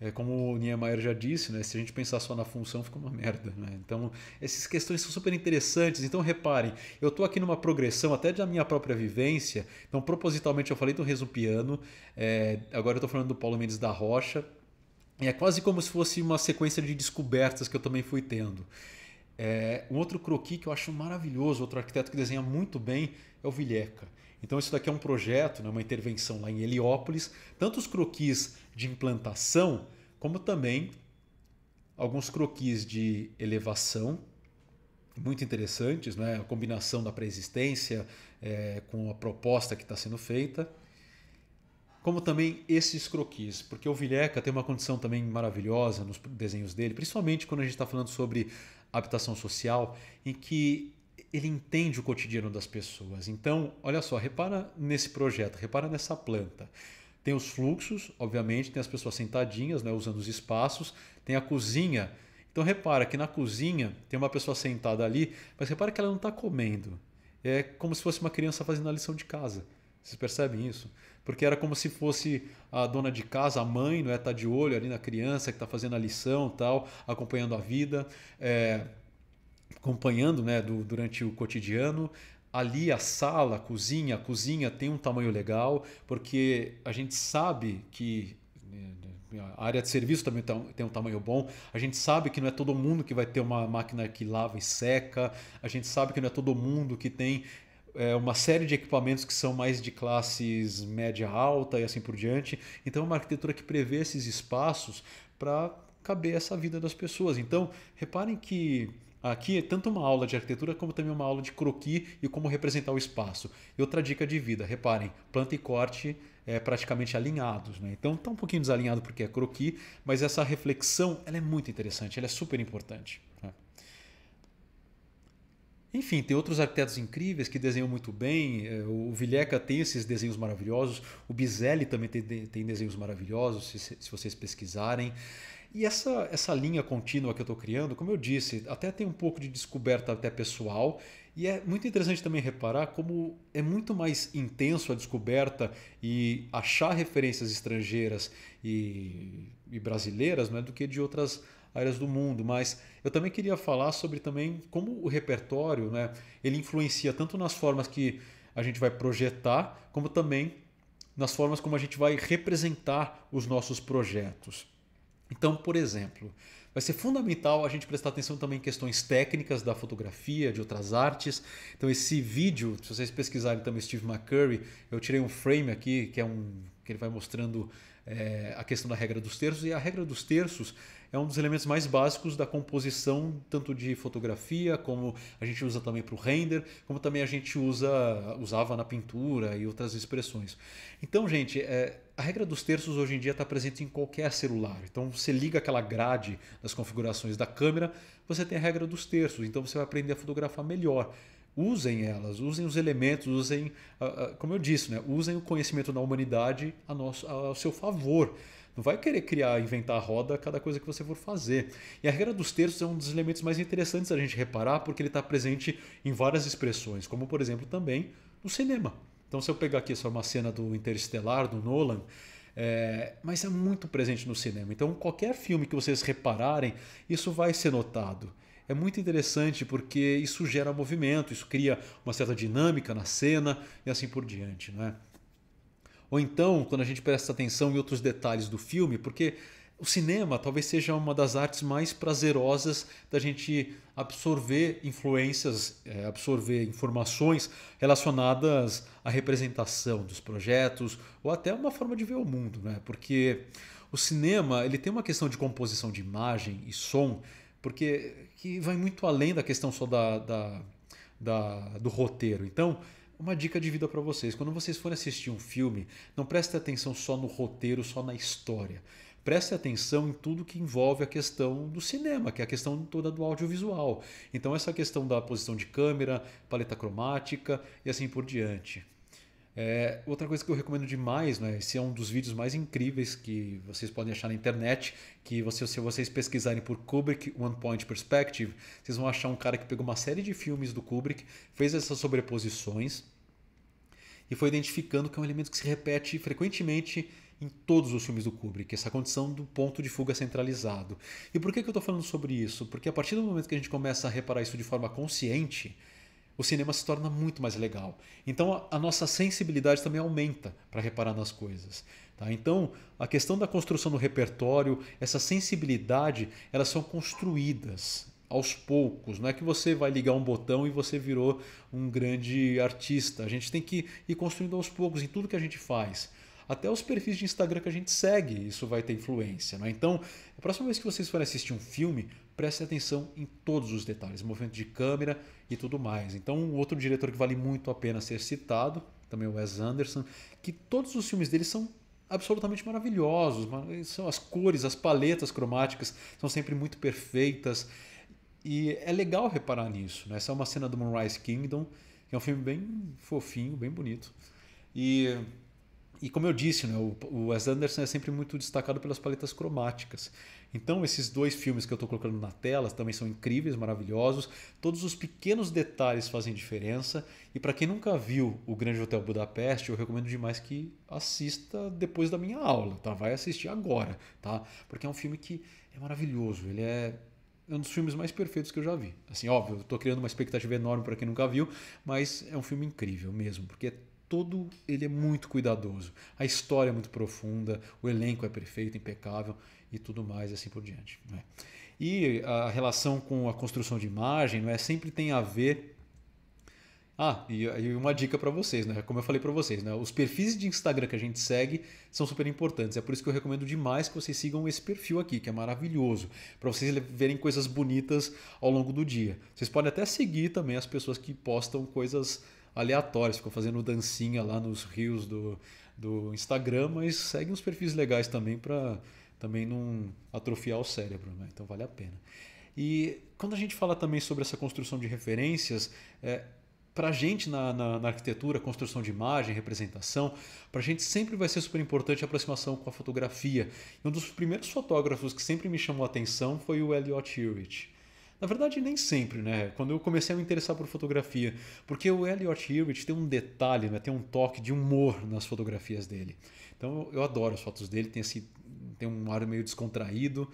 É, como o Niemeyer já disse, né, se a gente pensar só na função fica uma merda. Né? Então essas questões são super interessantes. Então reparem, eu estou aqui numa progressão até da minha própria vivência. Então propositalmente eu falei do Resupiano. é, agora eu estou falando do Paulo Mendes da Rocha. É quase como se fosse uma sequência de descobertas que eu também fui tendo. É, um outro croquis que eu acho maravilhoso, outro arquiteto que desenha muito bem, é o Vilheca. Então, isso daqui é um projeto, né, uma intervenção lá em Heliópolis, tanto os croquis de implantação, como também alguns croquis de elevação, muito interessantes, né? a combinação da pré-existência é, com a proposta que está sendo feita, como também esses croquis, porque o Vilheca tem uma condição também maravilhosa nos desenhos dele, principalmente quando a gente está falando sobre habitação social, em que ele entende o cotidiano das pessoas. Então, olha só, repara nesse projeto, repara nessa planta. Tem os fluxos, obviamente, tem as pessoas sentadinhas, né, usando os espaços, tem a cozinha. Então, repara que na cozinha tem uma pessoa sentada ali, mas repara que ela não está comendo. É como se fosse uma criança fazendo a lição de casa. Vocês percebem isso? Porque era como se fosse a dona de casa, a mãe, não é? Tá de olho ali na criança que está fazendo a lição, tal, acompanhando a vida, é, acompanhando, né, do, durante o cotidiano. Ali a sala, a cozinha, a cozinha tem um tamanho legal, porque a gente sabe que né, a área de serviço também tá tem um tamanho bom. A gente sabe que não é todo mundo que vai ter uma máquina que lava e seca. A gente sabe que não é todo mundo que tem é, uma série de equipamentos que são mais de classes média alta e assim por diante. Então, é uma arquitetura que prevê esses espaços para caber essa vida das pessoas. Então, reparem que Aqui é tanto uma aula de arquitetura como também uma aula de croqui e como representar o espaço. E outra dica de vida, reparem, planta e corte é, praticamente alinhados. Né? Então está um pouquinho desalinhado porque é croqui, mas essa reflexão ela é muito interessante, ela é super importante. Né? Enfim, tem outros arquitetos incríveis que desenham muito bem. Eh, o Vileca tem esses desenhos maravilhosos. O Biselli também tem, tem desenhos maravilhosos, se, se vocês pesquisarem. E essa, essa linha contínua que eu estou criando, como eu disse, até tem um pouco de descoberta até pessoal. E é muito interessante também reparar como é muito mais intenso a descoberta e achar referências estrangeiras e, e brasileiras né, do que de outras áreas do mundo, mas eu também queria falar sobre também como o repertório, né, ele influencia tanto nas formas que a gente vai projetar, como também nas formas como a gente vai representar os nossos projetos. Então, por exemplo, vai ser fundamental a gente prestar atenção também em questões técnicas da fotografia, de outras artes. Então, esse vídeo, se vocês pesquisarem também Steve McCurry, eu tirei um frame aqui que é um que ele vai mostrando é, a questão da regra dos terços e a regra dos terços é um dos elementos mais básicos da composição, tanto de fotografia, como a gente usa também para o render, como também a gente usa, usava na pintura e outras expressões. Então, gente, é, a regra dos terços hoje em dia está presente em qualquer celular. Então você liga aquela grade das configurações da câmera, você tem a regra dos terços. Então você vai aprender a fotografar melhor. Usem elas, usem os elementos, usem, ah, ah, como eu disse, né? usem o conhecimento da humanidade a nosso, ao seu favor. Não vai querer criar, inventar a roda cada coisa que você for fazer. E a regra dos terços é um dos elementos mais interessantes a gente reparar, porque ele está presente em várias expressões, como por exemplo também no cinema. Então, se eu pegar aqui só uma cena do Interestelar, do Nolan, é, mas é muito presente no cinema. Então, qualquer filme que vocês repararem, isso vai ser notado. É muito interessante porque isso gera movimento, isso cria uma certa dinâmica na cena e assim por diante. não é? Ou então, quando a gente presta atenção em outros detalhes do filme, porque o cinema talvez seja uma das artes mais prazerosas da gente absorver influências, eh, absorver informações relacionadas à representação dos projetos ou até uma forma de ver o mundo, né? Porque o cinema ele tem uma questão de composição de imagem e som, porque que vai muito além da questão só da, da, da do roteiro. Então uma dica de vida para vocês. Quando vocês forem assistir um filme, não prestem atenção só no roteiro, só na história. Preste atenção em tudo que envolve a questão do cinema, que é a questão toda do audiovisual. Então, essa questão da posição de câmera, paleta cromática e assim por diante. É, outra coisa que eu recomendo demais, né? Esse é um dos vídeos mais incríveis que vocês podem achar na internet, que você, se vocês pesquisarem por Kubrick One Point Perspective, vocês vão achar um cara que pegou uma série de filmes do Kubrick, fez essas sobreposições e foi identificando que é um elemento que se repete frequentemente em todos os filmes do Kubrick, essa condição do ponto de fuga centralizado. E por que, que eu estou falando sobre isso? Porque a partir do momento que a gente começa a reparar isso de forma consciente, o cinema se torna muito mais legal. Então a, nossa sensibilidade também aumenta para reparar nas coisas. Tá? Então a questão da construção do repertório, essa sensibilidade, elas são construídas aos poucos. Não é que você vai ligar um botão e você virou um grande artista. A gente tem que ir construindo aos poucos em tudo que a gente faz. Até os perfis de Instagram que a gente segue, isso vai ter influência. Né? Então, a próxima vez que vocês forem assistir um filme, preste atenção em todos os detalhes, movimento de câmera e tudo mais. Então, um outro diretor que vale muito a pena ser citado, também é o Wes Anderson, que todos os filmes dele são absolutamente maravilhosos, são as cores, as paletas cromáticas são sempre muito perfeitas. E é legal reparar nisso, né? Essa é uma cena do Moonrise Kingdom, que é um filme bem fofinho, bem bonito. E e como eu disse, né, o Wes Anderson é sempre muito destacado pelas paletas cromáticas. Então, esses dois filmes que eu estou colocando na tela também são incríveis, maravilhosos. Todos os pequenos detalhes fazem diferença. E para quem nunca viu O Grande Hotel Budapeste, eu recomendo demais que assista depois da minha aula, tá? Vai assistir agora, tá? Porque é um filme que é maravilhoso. Ele é um dos filmes mais perfeitos que eu já vi. Assim, óbvio, eu estou criando uma expectativa enorme para quem nunca viu, mas é um filme incrível mesmo, porque todo ele é muito cuidadoso. A história é muito profunda, o elenco é perfeito, impecável e tudo mais assim por diante. Né? E a relação com a construção de imagem é sempre tem a ver. Ah, e, e uma dica para vocês, né? Como eu falei para vocês, né? Os perfis de Instagram que a gente segue são super importantes. É por isso que eu recomendo demais que vocês sigam esse perfil aqui, que é maravilhoso, para vocês verem coisas bonitas ao longo do dia. Vocês podem até seguir também as pessoas que postam coisas aleatórias, ficam fazendo dancinha lá nos rios do, do Instagram, mas seguem uns perfis legais também para também não atrofiar o cérebro, né? então vale a pena. E quando a gente fala também sobre essa construção de referências, é, para a gente na, na, na, arquitetura, construção de imagem, representação, para a gente sempre vai ser super importante a aproximação com a fotografia. E um dos primeiros fotógrafos que sempre me chamou a atenção foi o Elliot Hewitt. Na verdade, nem sempre, né? Quando eu comecei a me interessar por fotografia, porque o Elliot Hewitt tem um detalhe, né? tem um toque de humor nas fotografias dele. Então eu, adoro as fotos dele, tem, esse, tem um ar meio descontraído,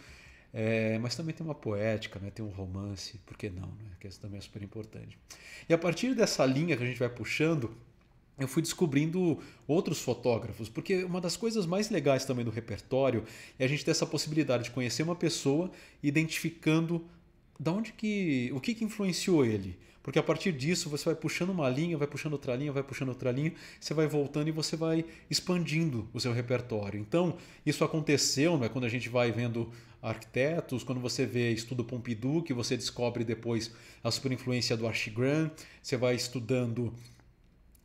é, mas também tem uma poética, né? tem um romance, por que não? Né? Que isso também é super importante. E a partir dessa linha que a gente vai puxando, eu fui descobrindo outros fotógrafos, porque uma das coisas mais legais também do repertório é a gente ter essa possibilidade de conhecer uma pessoa identificando da onde que, o que, que influenciou ele? Porque a partir disso você vai puxando uma linha, vai puxando outra linha, vai puxando outra linha, você vai voltando e você vai expandindo o seu repertório. Então, isso aconteceu, é? Quando a gente vai vendo arquitetos, quando você vê estudo Pompidou, que você descobre depois a super influência do Archie Grant, você vai estudando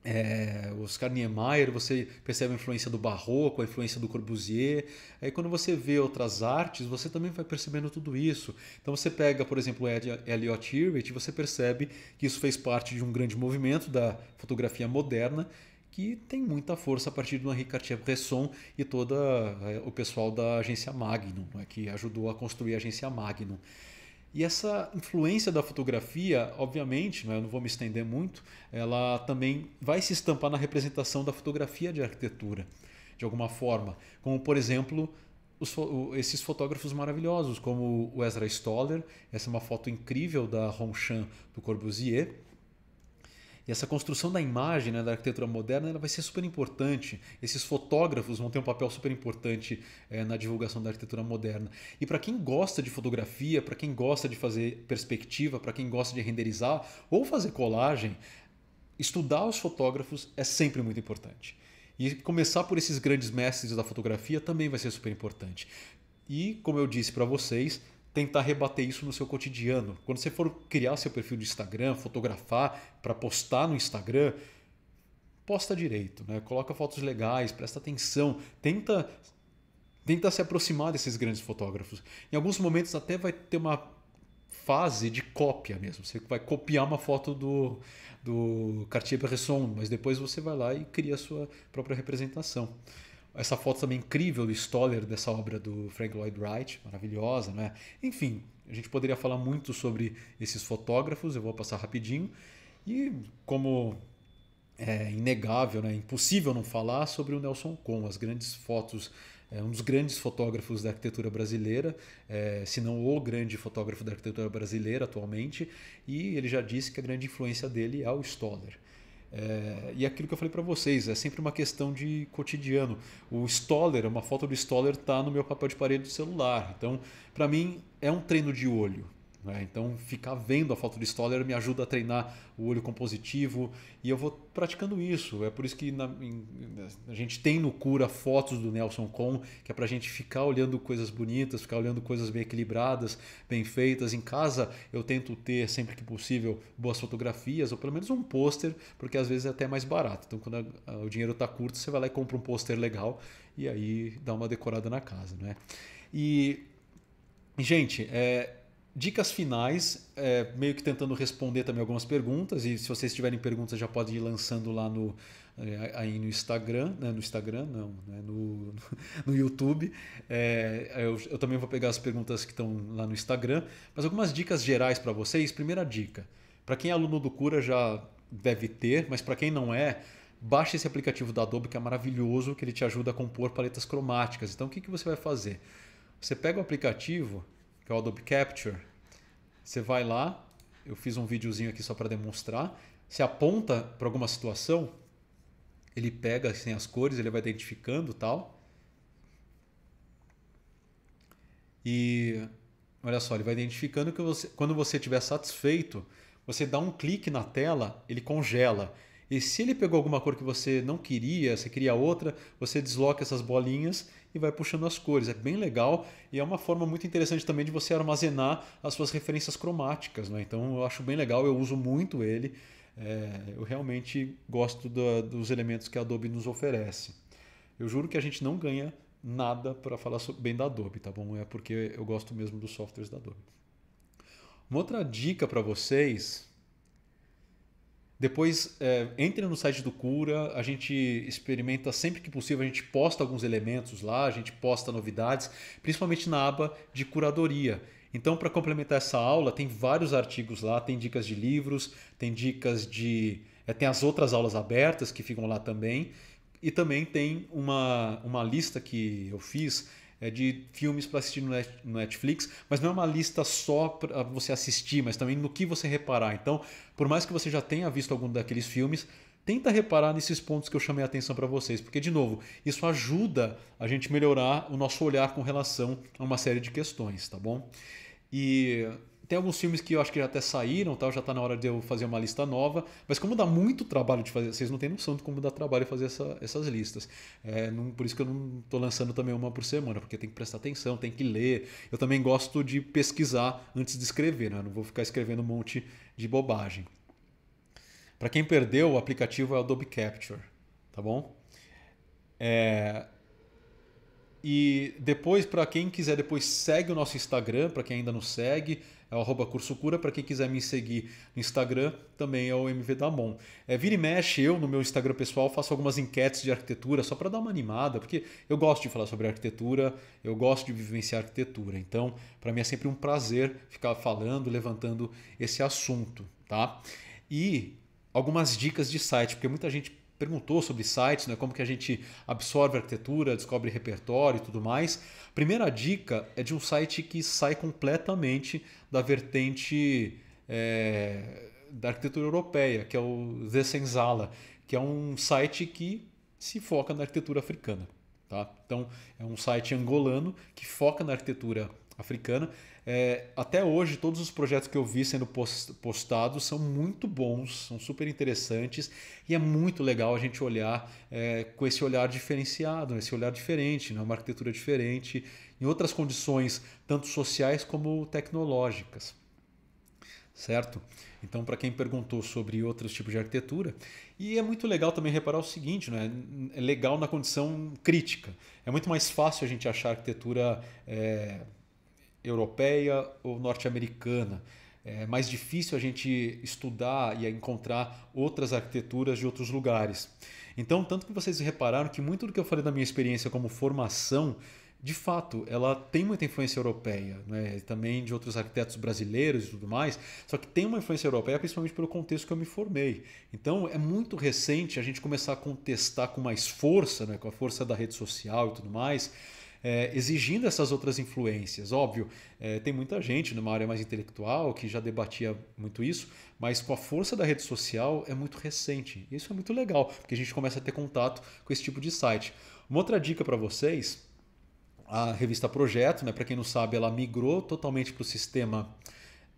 é, Oscar Niemeyer, você percebe a influência do Barroco, a influência do Corbusier. Aí quando você vê outras artes, você também vai percebendo tudo isso. Então você pega, por exemplo, Ed, Elliot Irwin, você percebe que isso fez parte de um grande movimento da fotografia moderna que tem muita força a partir do Henri Cartier-Bresson e todo é, o pessoal da agência Magnum, né, que ajudou a construir a agência Magnum. E essa influência da fotografia, obviamente, né, eu não vou me estender muito, ela também vai se estampar na representação da fotografia de arquitetura, de alguma forma. Como, por exemplo, os, esses fotógrafos maravilhosos, como o Ezra Stoller, essa é uma foto incrível da Ronchamp do Corbusier, e essa construção da imagem, né, da arquitetura moderna, ela vai ser super importante. Esses fotógrafos vão ter um papel super importante é, na divulgação da arquitetura moderna. E para quem gosta de fotografia, para quem gosta de fazer perspectiva, para quem gosta de renderizar ou fazer colagem, estudar os fotógrafos é sempre muito importante. E começar por esses grandes mestres da fotografia também vai ser super importante. E, como eu disse para vocês, tentar rebater isso no seu cotidiano. Quando você for criar seu perfil de Instagram, fotografar para postar no Instagram, posta direito, né? Coloca fotos legais, presta atenção, tenta tenta se aproximar desses grandes fotógrafos. Em alguns momentos até vai ter uma fase de cópia mesmo. Você vai copiar uma foto do, do Cartier-Bresson, mas depois você vai lá e cria a sua própria representação. Essa foto também incrível do Stoller, dessa obra do Frank Lloyd Wright, maravilhosa, né? Enfim, a gente poderia falar muito sobre esses fotógrafos, eu vou passar rapidinho. E como é inegável, né? impossível não falar sobre o Nelson Com as grandes fotos, é um dos grandes fotógrafos da arquitetura brasileira, é, se não o grande fotógrafo da arquitetura brasileira atualmente, e ele já disse que a grande influência dele é o Stoller. É, e aquilo que eu falei para vocês, é sempre uma questão de cotidiano. O Stoller, uma foto do Stoller está no meu papel de parede do celular. Então, para mim, é um treino de olho. Né? Então, ficar vendo a foto de Stoller me ajuda a treinar o olho compositivo e eu vou praticando isso. É por isso que na, em, a gente tem no Cura fotos do Nelson Com que é para a gente ficar olhando coisas bonitas, ficar olhando coisas bem equilibradas, bem feitas. Em casa, eu tento ter, sempre que possível, boas fotografias ou pelo menos um pôster, porque às vezes é até mais barato. Então, quando a, a, o dinheiro está curto, você vai lá e compra um pôster legal e aí dá uma decorada na casa. Né? E, gente, é, Dicas finais, é, meio que tentando responder também algumas perguntas, e se vocês tiverem perguntas já pode ir lançando lá no, é, aí no Instagram, né? no Instagram não, né? no, (laughs) no YouTube. É, eu, eu, também vou pegar as perguntas que estão lá no Instagram, mas algumas dicas gerais para vocês. Primeira dica, para quem é aluno do Cura já deve ter, mas para quem não é, baixe esse aplicativo da Adobe que é maravilhoso, que ele te ajuda a compor paletas cromáticas. Então o que, que você vai fazer? Você pega o aplicativo que é o Adobe Capture, você vai lá, eu fiz um videozinho aqui só para demonstrar, você aponta para alguma situação, ele pega assim, as cores, ele vai identificando tal. E olha só, ele vai identificando que você, quando você estiver satisfeito, você dá um clique na tela, ele congela. E se ele pegou alguma cor que você não queria, você queria outra, você desloca essas bolinhas e vai puxando as cores. É bem legal e é uma forma muito interessante também de você armazenar as suas referências cromáticas. Né? Então eu acho bem legal, eu uso muito ele. É, eu realmente gosto dos elementos que a Adobe nos oferece. Eu juro que a gente não ganha nada para falar bem da Adobe, tá bom? É porque eu gosto mesmo dos softwares da Adobe. Uma outra dica para vocês, depois, é, entre no site do Cura, a gente experimenta sempre que possível, a gente posta alguns elementos lá, a gente posta novidades, principalmente na aba de curadoria. Então, para complementar essa aula, tem vários artigos lá, tem dicas de livros, tem dicas de. É, tem as outras aulas abertas que ficam lá também, e também tem uma, uma lista que eu fiz é, de filmes para assistir no Netflix, mas não é uma lista só para você assistir, mas também no que você reparar. Então, por mais que você já tenha visto algum daqueles filmes, tenta reparar nesses pontos que eu chamei a atenção para vocês, porque de novo, isso ajuda a gente melhorar o nosso olhar com relação a uma série de questões, tá bom? E tem alguns filmes que eu acho que já até saíram, tal, já está na hora de eu fazer uma lista nova, mas como dá muito trabalho de fazer, vocês não têm noção de como dá trabalho fazer essa, essas listas. É, não, por isso que eu não estou lançando também uma por semana, porque tem que prestar atenção, tem que ler. Eu também gosto de pesquisar antes de escrever, né? Eu não vou ficar escrevendo um monte de bobagem. Para quem perdeu, o aplicativo é o Adobe Capture, tá bom? É, e depois, para quem quiser, depois segue o nosso Instagram, para quem ainda não segue, é o cursocura. Para quem quiser me seguir no Instagram, também é o mvdamon. É, vira e mexe, eu no meu Instagram pessoal faço algumas enquetes de arquitetura só para dar uma animada, porque eu gosto de falar sobre arquitetura, eu gosto de vivenciar arquitetura. Então, para mim é sempre um prazer ficar falando, levantando esse assunto, tá? E algumas dicas de site, porque muita gente perguntou sobre sites, né, como que a gente absorve arquitetura, descobre repertório e tudo mais. Primeira dica é de um site que sai completamente da vertente é, da arquitetura europeia, que é o Zesenzala, que é um site que se foca na arquitetura africana. Tá? Então, é um site angolano que foca na arquitetura africana é, até hoje, todos os projetos que eu vi sendo postados são muito bons, são super interessantes e é muito legal a gente olhar é, com esse olhar diferenciado, esse olhar diferente, né? uma arquitetura diferente, em outras condições, tanto sociais como tecnológicas certo? Então, para quem perguntou sobre outros tipos de arquitetura, e é muito legal também reparar o seguinte, né? É legal na condição crítica. É muito mais fácil a gente achar arquitetura é, europeia ou norte-americana. É mais difícil a gente estudar e encontrar outras arquiteturas de outros lugares. Então, tanto que vocês repararam que muito do que eu falei da minha experiência como formação, de fato, ela tem muita influência europeia, né? também de outros arquitetos brasileiros e tudo mais, só que tem uma influência europeia principalmente pelo contexto que eu me formei. Então, é muito recente a gente começar a contestar com mais força, né? com a força da rede social e tudo mais, é, exigindo essas outras influências. Óbvio, é, tem muita gente numa área mais intelectual que já debatia muito isso, mas com a força da rede social é muito recente. Isso é muito legal, porque a gente começa a ter contato com esse tipo de site. Uma outra dica para vocês, a revista Projeto, né, para quem não sabe, ela migrou totalmente para o sistema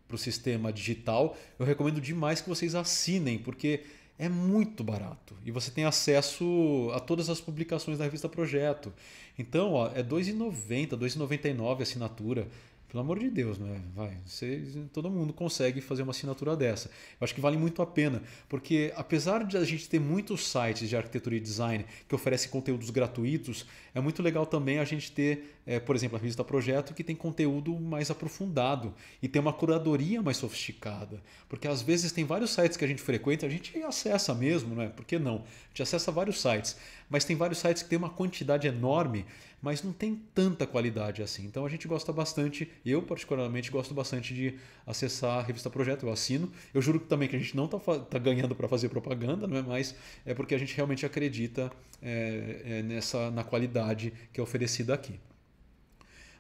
para o sistema digital, eu recomendo demais que vocês assinem, porque é muito barato. E você tem acesso a todas as publicações da revista Projeto. Então, ó, é R$ 2,90, R$ 2,99 a assinatura. Pelo amor de Deus, né? Vai, você, todo mundo consegue fazer uma assinatura dessa. Eu acho que vale muito a pena, porque apesar de a gente ter muitos sites de arquitetura e design que oferecem conteúdos gratuitos, é muito legal também a gente ter é, por exemplo, a revista Projeto, que tem conteúdo mais aprofundado e tem uma curadoria mais sofisticada. Porque às vezes tem vários sites que a gente frequenta, a gente acessa mesmo, não é? Por que não? A gente acessa vários sites, mas tem vários sites que tem uma quantidade enorme, mas não tem tanta qualidade assim. Então a gente gosta bastante, eu particularmente gosto bastante de acessar a revista Projeto, eu assino. Eu juro também que a gente não está tá ganhando para fazer propaganda, não é? Mas é porque a gente realmente acredita é, é, nessa na qualidade que é oferecida aqui.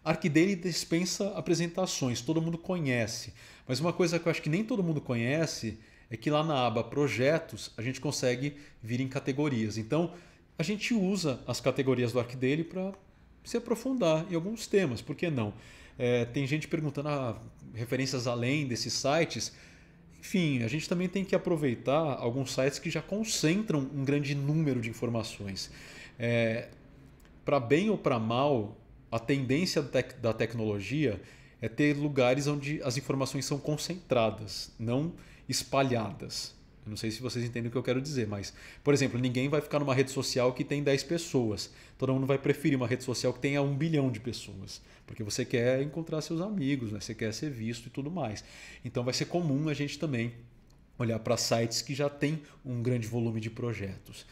Arquidele dispensa apresentações, todo mundo conhece. Mas uma coisa que eu acho que nem todo mundo conhece é que lá na aba Projetos a gente consegue vir em categorias. Então a gente usa as categorias do Arquidele para se aprofundar em alguns temas, por que não? É, tem gente perguntando ah, referências além desses sites. Enfim, a gente também tem que aproveitar alguns sites que já concentram um grande número de informações. É, para bem ou para mal, a tendência da tecnologia é ter lugares onde as informações são concentradas, não espalhadas. Eu não sei se vocês entendem o que eu quero dizer, mas, por exemplo, ninguém vai ficar numa rede social que tem 10 pessoas. Todo mundo vai preferir uma rede social que tenha um bilhão de pessoas, porque você quer encontrar seus amigos, né? você quer ser visto e tudo mais. Então vai ser comum a gente também olhar para sites que já têm um grande volume de projetos.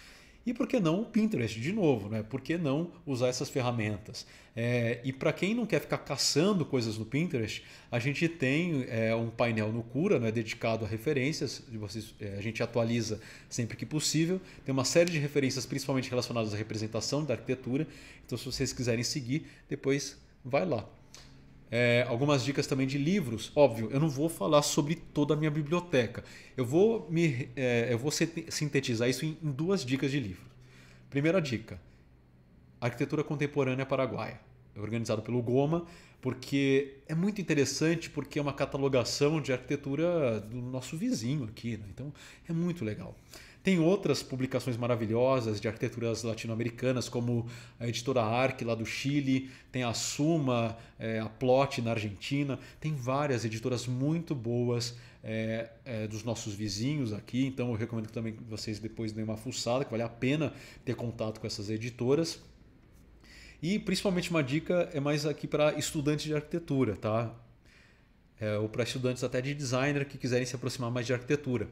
E por que não o Pinterest de novo? Né? Por que não usar essas ferramentas? É, e para quem não quer ficar caçando coisas no Pinterest, a gente tem é, um painel no Cura né, dedicado a referências. Vocês, é, a gente atualiza sempre que possível. Tem uma série de referências principalmente relacionadas à representação da arquitetura. Então, se vocês quiserem seguir, depois vai lá. É, algumas dicas também de livros. Óbvio, eu não vou falar sobre toda a minha biblioteca. Eu vou, me, é, eu vou sintetizar isso em, em duas dicas de livro. Primeira dica: Arquitetura Contemporânea Paraguaia, organizado pelo Goma, porque é muito interessante, porque é uma catalogação de arquitetura do nosso vizinho aqui. Né? Então é muito legal. Tem outras publicações maravilhosas de arquiteturas latino-americanas, como a editora Arc lá do Chile, tem a Suma, é, a Plot na Argentina, tem várias editoras muito boas é, é, dos nossos vizinhos aqui, então eu recomendo que também que vocês depois deem uma fuçada, que vale a pena ter contato com essas editoras. E principalmente uma dica é mais aqui para estudantes de arquitetura, tá? É, ou para estudantes até de designer que quiserem se aproximar mais de arquitetura.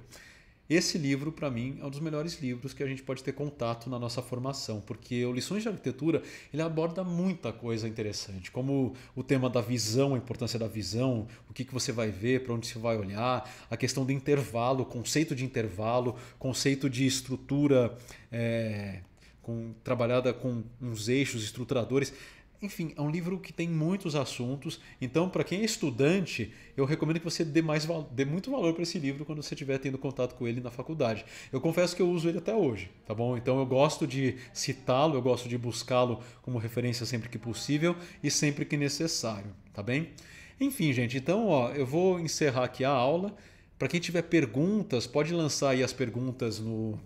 Esse livro, para mim, é um dos melhores livros que a gente pode ter contato na nossa formação, porque o Lições de Arquitetura ele aborda muita coisa interessante, como o tema da visão, a importância da visão, o que, que você vai ver, para onde você vai olhar, a questão do intervalo, conceito de intervalo, conceito de estrutura. É, com, trabalhada com uns eixos estruturadores. Enfim, é um livro que tem muitos assuntos, então para quem é estudante, eu recomendo que você dê, mais, dê muito valor para esse livro quando você estiver tendo contato com ele na faculdade. Eu confesso que eu uso ele até hoje, tá bom? Então eu gosto de citá-lo, eu gosto de buscá-lo como referência sempre que possível e sempre que necessário, tá bem? Enfim, gente, então ó, eu vou encerrar aqui a aula. Para quem tiver perguntas, pode lançar aí as perguntas no,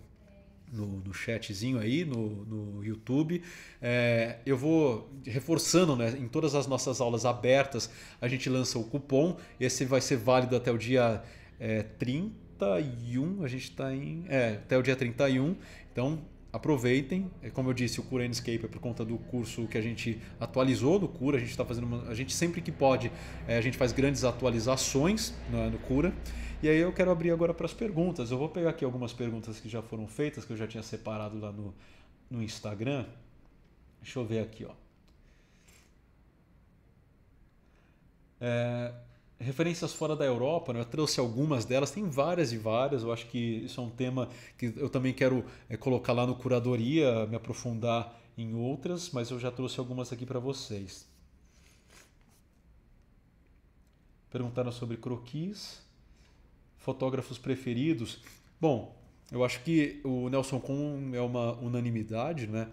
no, no chatzinho aí, no, no YouTube. É, eu vou reforçando, né? Em todas as nossas aulas abertas, a gente lança o cupom. Esse vai ser válido até o dia é, 31. A gente está em. É, até o dia 31. Então. Aproveitem, é, como eu disse, o Cura Escape é por conta do curso que a gente atualizou do Cura. A gente está fazendo, uma, a gente sempre que pode, é, a gente faz grandes atualizações no, né, no Cura. E aí eu quero abrir agora para as perguntas. Eu vou pegar aqui algumas perguntas que já foram feitas, que eu já tinha separado lá no, no Instagram. Deixa eu ver aqui, ó. É, referências fora da Europa, né? eu trouxe algumas delas, tem várias e várias, eu acho que isso é um tema que eu também quero é, colocar lá no curadoria, me aprofundar em outras, mas eu já trouxe algumas aqui para vocês. Perguntaram sobre croquis fotógrafos preferidos. Bom, eu acho que o Nelson Kuhn é uma unanimidade, né?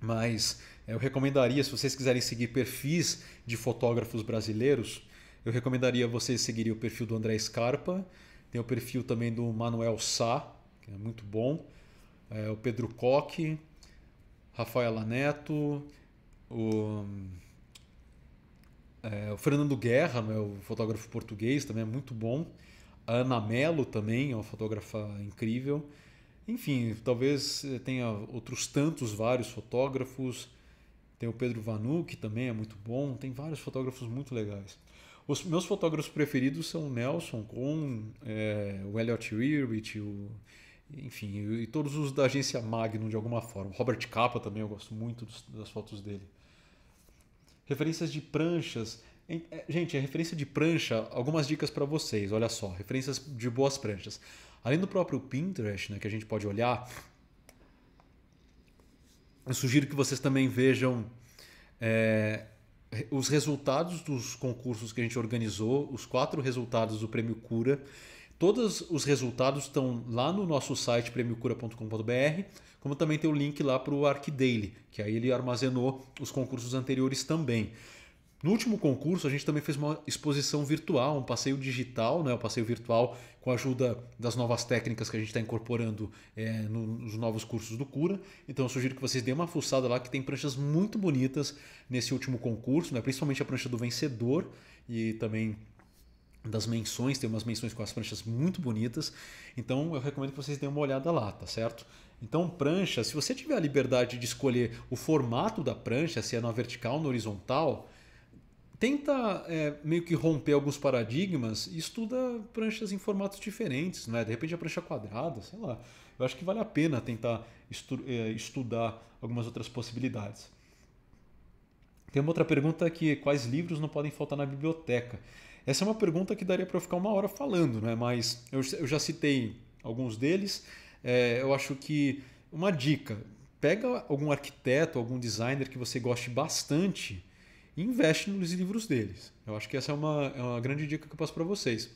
Mas eu recomendaria, se vocês quiserem seguir perfis de fotógrafos brasileiros, eu recomendaria vocês seguirem o perfil do André Scarpa, tem o perfil também do Manuel Sá, que é muito bom, é, o Pedro Koch, Rafael Neto, o, é, o Fernando Guerra, né, o fotógrafo português, também é muito bom. A Ana Melo também é uma fotógrafa incrível. Enfim, talvez tenha outros tantos, vários fotógrafos. Tem o Pedro Vanu, que também é muito bom. Tem vários fotógrafos muito legais. Os meus fotógrafos preferidos são o Nelson com é, o Elliot Rearwich, o, enfim, e todos os da agência Magnum de alguma forma. Robert Capa também, eu gosto muito dos, das fotos dele. Referências de pranchas, é, gente, a referência de prancha, algumas dicas para vocês, olha só, referências de boas pranchas. Além do próprio Pinterest, né, que a gente pode olhar, eu sugiro que vocês também vejam é, os resultados dos concursos que a gente organizou, os quatro resultados do Prêmio Cura. Todos os resultados estão lá no nosso site premiocura.com.br, como também tem o link lá para o ArcDaily, que aí ele armazenou os concursos anteriores também. No último concurso, a gente também fez uma exposição virtual, um passeio digital, né? um passeio virtual com a ajuda das novas técnicas que a gente está incorporando é, nos novos cursos do Cura. Então eu sugiro que vocês deem uma fuçada lá, que tem pranchas muito bonitas nesse último concurso, né? principalmente a prancha do vencedor e também das menções, tem umas menções com as pranchas muito bonitas. Então eu recomendo que vocês deem uma olhada lá, tá certo? Então, prancha, se você tiver a liberdade de escolher o formato da prancha, se é na vertical ou na horizontal, tenta é, meio que romper alguns paradigmas e estuda pranchas em formatos diferentes, né? De repente a prancha quadrada, sei lá. Eu acho que vale a pena tentar estu é, estudar algumas outras possibilidades. Tem uma outra pergunta que quais livros não podem faltar na biblioteca? Essa é uma pergunta que daria para eu ficar uma hora falando, né? Mas eu, eu já citei alguns deles. É, eu acho que uma dica: pega algum arquiteto, algum designer que você goste bastante investe nos livros deles. Eu acho que essa é uma, é uma grande dica que eu passo para vocês.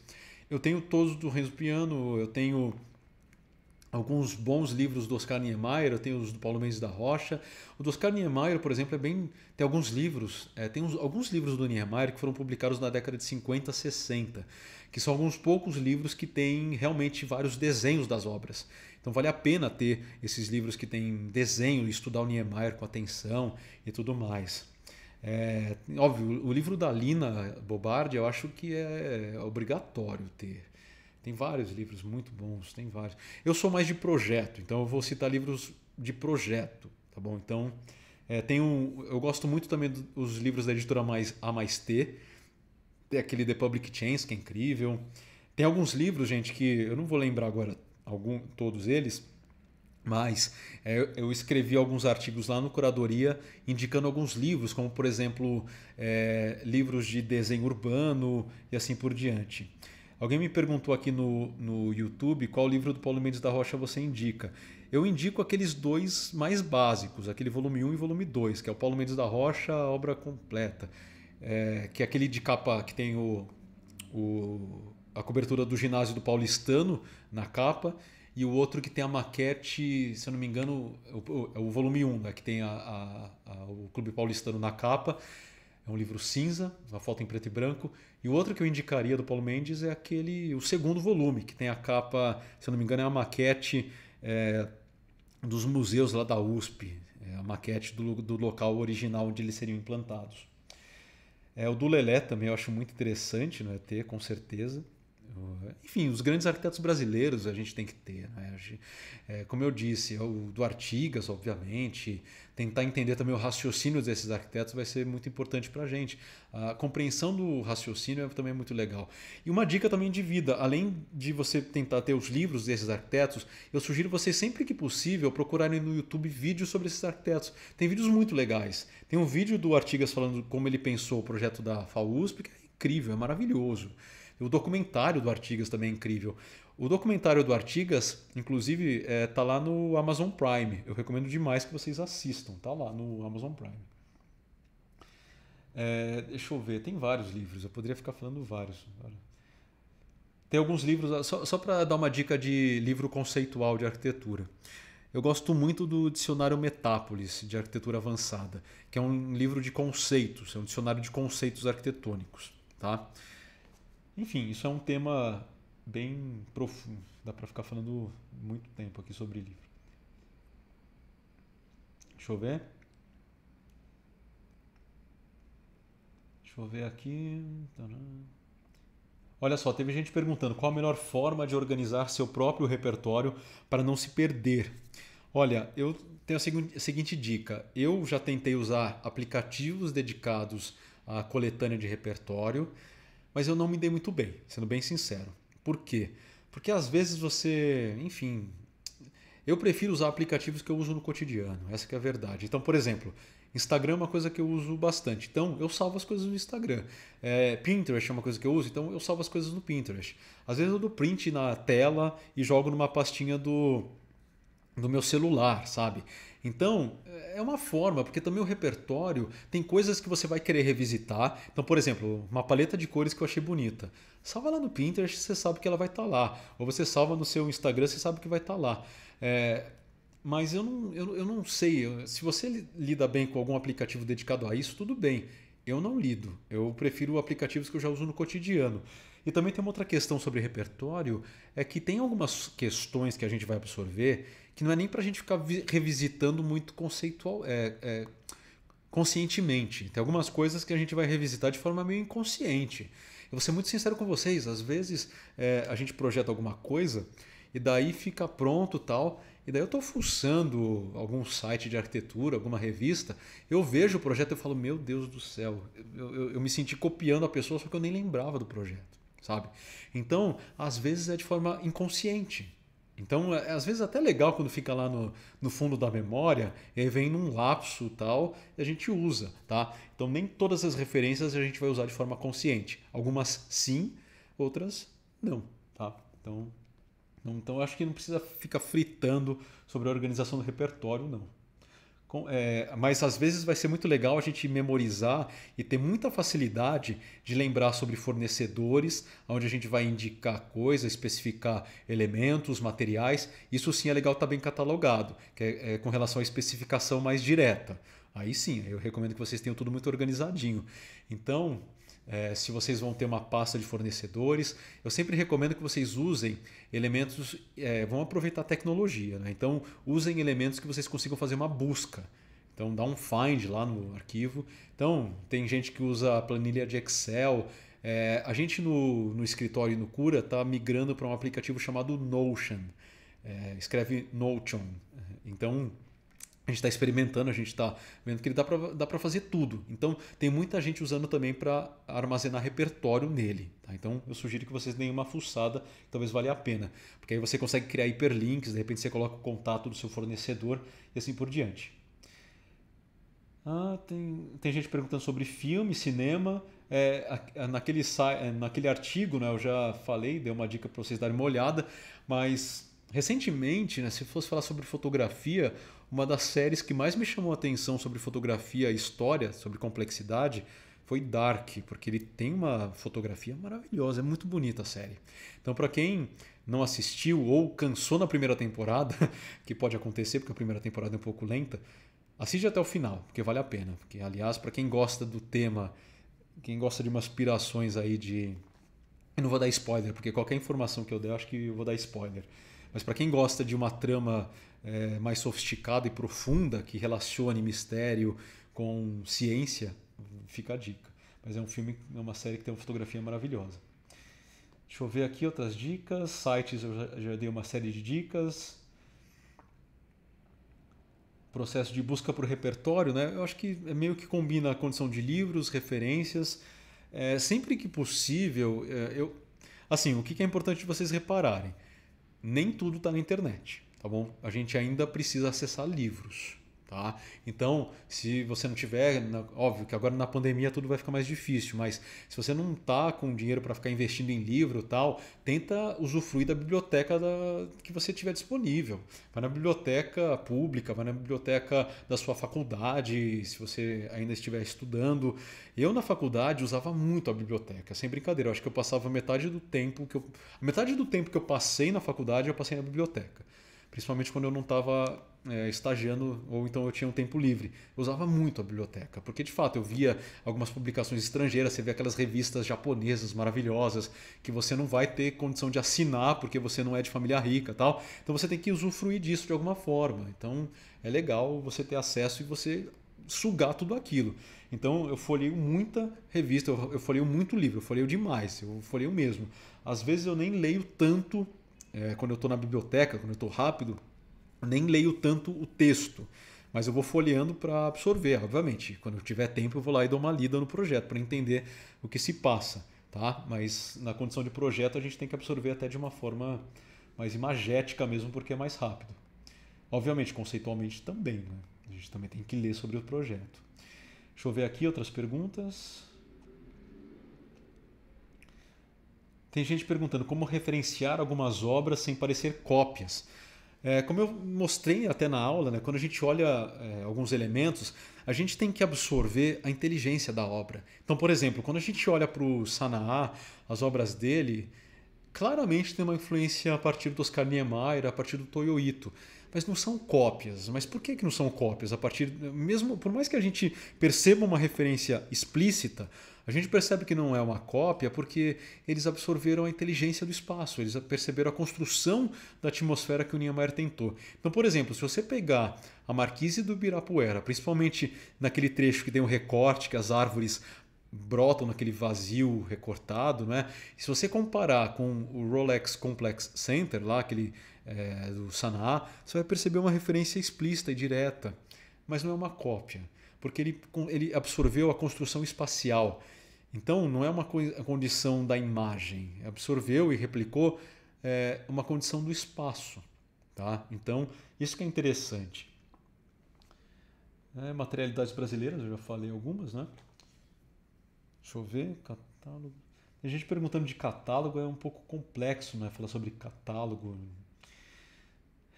Eu tenho todos do Renzo Piano, eu tenho alguns bons livros do Oscar Niemeyer, eu tenho os do Paulo Mendes da Rocha. O do Oscar Niemeyer, por exemplo, é bem tem alguns livros, é, tem uns, alguns livros do Niemeyer que foram publicados na década de 50, 60, que são alguns poucos livros que têm realmente vários desenhos das obras. Então vale a pena ter esses livros que têm desenho, estudar o Niemeyer com atenção e tudo mais. É, óbvio, o livro da Lina Bobardi eu acho que é, é obrigatório ter. Tem vários livros muito bons, tem vários. Eu sou mais de projeto, então eu vou citar livros de projeto, tá bom? Então, é, tem um, eu gosto muito também dos livros da editora mais, A mais T, tem aquele The Public Chains, que é incrível. Tem alguns livros, gente, que eu não vou lembrar agora algum, todos eles, mas é, eu escrevi alguns artigos lá no Curadoria indicando alguns livros, como por exemplo é, livros de desenho urbano e assim por diante. Alguém me perguntou aqui no, no YouTube qual livro do Paulo Mendes da Rocha você indica. Eu indico aqueles dois mais básicos, aquele volume 1 e volume 2, que é o Paulo Mendes da Rocha, a obra completa, é, que é aquele de capa que tem o, o, a cobertura do ginásio do Paulistano na capa e o outro que tem a maquete, se eu não me engano, é o, volume 1, né, que tem a, a, a, o Clube Paulistano na capa. É um livro cinza, uma foto em preto e branco. E o outro que eu indicaria do Paulo Mendes é aquele, o segundo volume, que tem a capa, se eu não me engano, é a maquete é, dos museus lá da USP, é a maquete do, do local original onde eles seriam implantados. É, o do Lelé também eu acho muito interessante, não é ter, com certeza. É, enfim, os grandes arquitetos brasileiros a gente tem que ter. Né? É, como eu disse, o do Artigas, obviamente, tentar entender também o raciocínio desses arquitetos vai ser muito importante para a gente. A compreensão do raciocínio é também muito legal. E uma dica também de vida, além de você tentar ter os livros desses arquitetos, eu sugiro você sempre que possível procurarem no YouTube vídeos sobre esses arquitetos. Tem vídeos muito legais. Tem um vídeo do Artigas falando como ele pensou o projeto da FAUSP, que é incrível, é maravilhoso o documentário do Artigas também é incrível. O documentário do Artigas, inclusive, é, tá lá no Amazon Prime. Eu recomendo demais que vocês assistam. Tá lá no Amazon Prime. É, deixa eu ver, tem vários livros. Eu poderia ficar falando vários. Tem alguns livros, só, só para dar uma dica de livro conceitual de arquitetura. Eu gosto muito do dicionário Metápolis de arquitetura avançada, que é um livro de conceitos, é um dicionário de conceitos arquitetônicos, tá? Enfim, isso é um tema bem profundo. Dá para ficar falando muito tempo aqui sobre livro. Deixa eu ver. Deixa eu ver aqui. Olha só, teve gente perguntando qual a melhor forma de organizar seu próprio repertório para não se perder. Olha, eu tenho a seguinte dica. Eu já tentei usar aplicativos dedicados à coletânea de repertório mas eu não me dei muito bem, sendo bem sincero. Por quê? Porque às vezes você, enfim, eu prefiro usar aplicativos que eu uso no cotidiano, essa é a verdade. Então, por exemplo, Instagram é uma coisa que eu uso bastante, então eu salvo as coisas no Instagram. É, Pinterest é uma coisa que eu uso, então eu salvo as coisas no Pinterest. Às vezes eu dou print na tela e jogo numa pastinha do, do meu celular, sabe? Então, é uma forma, porque também o repertório tem coisas que você vai querer revisitar. Então, por exemplo, uma paleta de cores que eu achei bonita. Salva lá no Pinterest, você sabe que ela vai estar tá lá. Ou você salva no seu Instagram, você sabe que vai estar tá lá. É, mas eu não, eu, eu não sei. Se você lida bem com algum aplicativo dedicado a isso, tudo bem. Eu não lido. Eu prefiro aplicativos que eu já uso no cotidiano. E também tem uma outra questão sobre repertório, é que tem algumas questões que a gente vai absorver que não é nem para a gente ficar revisitando muito conceitual, é, é, conscientemente. Tem algumas coisas que a gente vai revisitar de forma meio inconsciente. Eu vou ser muito sincero com vocês, às vezes é, a gente projeta alguma coisa e daí fica pronto tal. E daí eu estou fuçando algum site de arquitetura, alguma revista, eu vejo o projeto e falo, meu Deus do céu, eu, eu, eu me senti copiando a pessoa, só que eu nem lembrava do projeto, sabe? Então, às vezes é de forma inconsciente. Então, é, às vezes até legal quando fica lá no, no fundo da memória, e aí vem num lapso tal, e a gente usa, tá? Então, nem todas as referências a gente vai usar de forma consciente. Algumas sim, outras não, tá? Então, não, então acho que não precisa ficar fritando sobre a organização do repertório, não. É, mas às vezes vai ser muito legal a gente memorizar e ter muita facilidade de lembrar sobre fornecedores, onde a gente vai indicar coisas, especificar elementos, materiais. Isso sim é legal estar tá bem catalogado, que é, é, com relação à especificação mais direta. Aí sim, eu recomendo que vocês tenham tudo muito organizadinho. Então, é, se vocês vão ter uma pasta de fornecedores. Eu sempre recomendo que vocês usem elementos, é, vão aproveitar a tecnologia, né? então usem elementos que vocês consigam fazer uma busca. Então dá um find lá no arquivo. Então tem gente que usa a planilha de Excel. É, a gente no, no escritório no Cura está migrando para um aplicativo chamado Notion. É, escreve Notion. Então a gente está experimentando, a gente está vendo que ele dá para dá fazer tudo. Então, tem muita gente usando também para armazenar repertório nele. Tá? Então, eu sugiro que vocês deem uma fuçada, talvez valha a pena. Porque aí você consegue criar hiperlinks, de repente você coloca o contato do seu fornecedor e assim por diante. Ah, tem, tem gente perguntando sobre filme, cinema. É, naquele, é, naquele artigo, né, eu já falei, dei uma dica para vocês darem uma olhada, mas Recentemente, né, se fosse falar sobre fotografia, uma das séries que mais me chamou a atenção sobre fotografia e história, sobre complexidade, foi Dark, porque ele tem uma fotografia maravilhosa, é muito bonita a série. Então, para quem não assistiu ou cansou na primeira temporada, (laughs) que pode acontecer porque a primeira temporada é um pouco lenta, assiste até o final, porque vale a pena. Porque, aliás, para quem gosta do tema, quem gosta de umas aspirações aí de. Eu não vou dar spoiler, porque qualquer informação que eu der, eu acho que eu vou dar spoiler. Mas para quem gosta de uma trama é, mais sofisticada e profunda, que relacione mistério com ciência, fica a dica. Mas é um filme, é uma série que tem uma fotografia maravilhosa. Deixa eu ver aqui outras dicas. Sites, eu já, dei uma série de dicas processo de busca por repertório, né? Eu acho que é meio que combina a condição de livros, referências. É, sempre que possível, é, eu, assim, o que é importante vocês repararem? nem tudo está na internet, tá bom? A gente ainda precisa acessar livros. Tá? Então, se você não tiver, óbvio que agora na pandemia tudo vai ficar mais difícil, mas se você não tá com dinheiro para ficar investindo em livro tal, tenta usufruir da biblioteca da, que você tiver disponível. Vai na biblioteca pública, vai na biblioteca da sua faculdade, se você ainda estiver estudando. Eu na faculdade usava muito a biblioteca, sem brincadeira. Eu acho que eu passava metade do tempo que eu, metade do tempo que eu passei na faculdade eu passei na biblioteca principalmente quando eu não estava é, estagiando ou então eu tinha um tempo livre. Eu usava muito a biblioteca, porque de fato eu via algumas publicações estrangeiras, você vê aquelas revistas japonesas maravilhosas que você não vai ter condição de assinar porque você não é de família rica tal. Então você tem que usufruir disso de alguma forma. Então é legal você ter acesso e você sugar tudo aquilo. Então eu folheio muita revista, eu folheio muito livro, eu folheio demais, eu folheio mesmo. Às vezes eu nem leio tanto é, quando eu estou na biblioteca, quando eu estou rápido, nem leio tanto o texto. Mas eu vou folheando para absorver, obviamente. Quando eu tiver tempo, eu vou lá e dou uma lida no projeto para entender o que se passa. Tá? Mas na condição de projeto, a gente tem que absorver até de uma forma mais imagética mesmo, porque é mais rápido. Obviamente, conceitualmente também. Né? A gente também tem que ler sobre o projeto. Deixa eu ver aqui outras perguntas. Tem gente perguntando como referenciar algumas obras sem parecer cópias. É, como eu mostrei até na aula, né, quando a gente olha é, alguns elementos, a gente tem que absorver a inteligência da obra. Então, por exemplo, quando a gente olha para o Sanaa, as obras dele, claramente tem uma influência a partir do Oscar Niemeyer, a partir do Toyoito. Mas não são cópias. Mas por que, que não são cópias? A partir mesmo Por mais que a gente perceba uma referência explícita, a gente percebe que não é uma cópia porque eles absorveram a inteligência do espaço, eles perceberam a construção da atmosfera que o Niemeyer tentou. Então, por exemplo, se você pegar a Marquise do Ibirapuera, principalmente naquele trecho que tem um recorte, que as árvores brotam naquele vazio recortado, né? se você comparar com o Rolex Complex Center, lá aquele é, do Sanaa, você vai perceber uma referência explícita e direta, mas não é uma cópia porque ele, ele absorveu a construção espacial. Então, não é uma condição da imagem, absorveu e replicou é, uma condição do espaço. Tá? Então, isso que é interessante. É, materialidades brasileiras, eu já falei algumas, né? Deixa eu ver, catálogo. Tem gente perguntando de catálogo, é um pouco complexo, né? Falar sobre catálogo,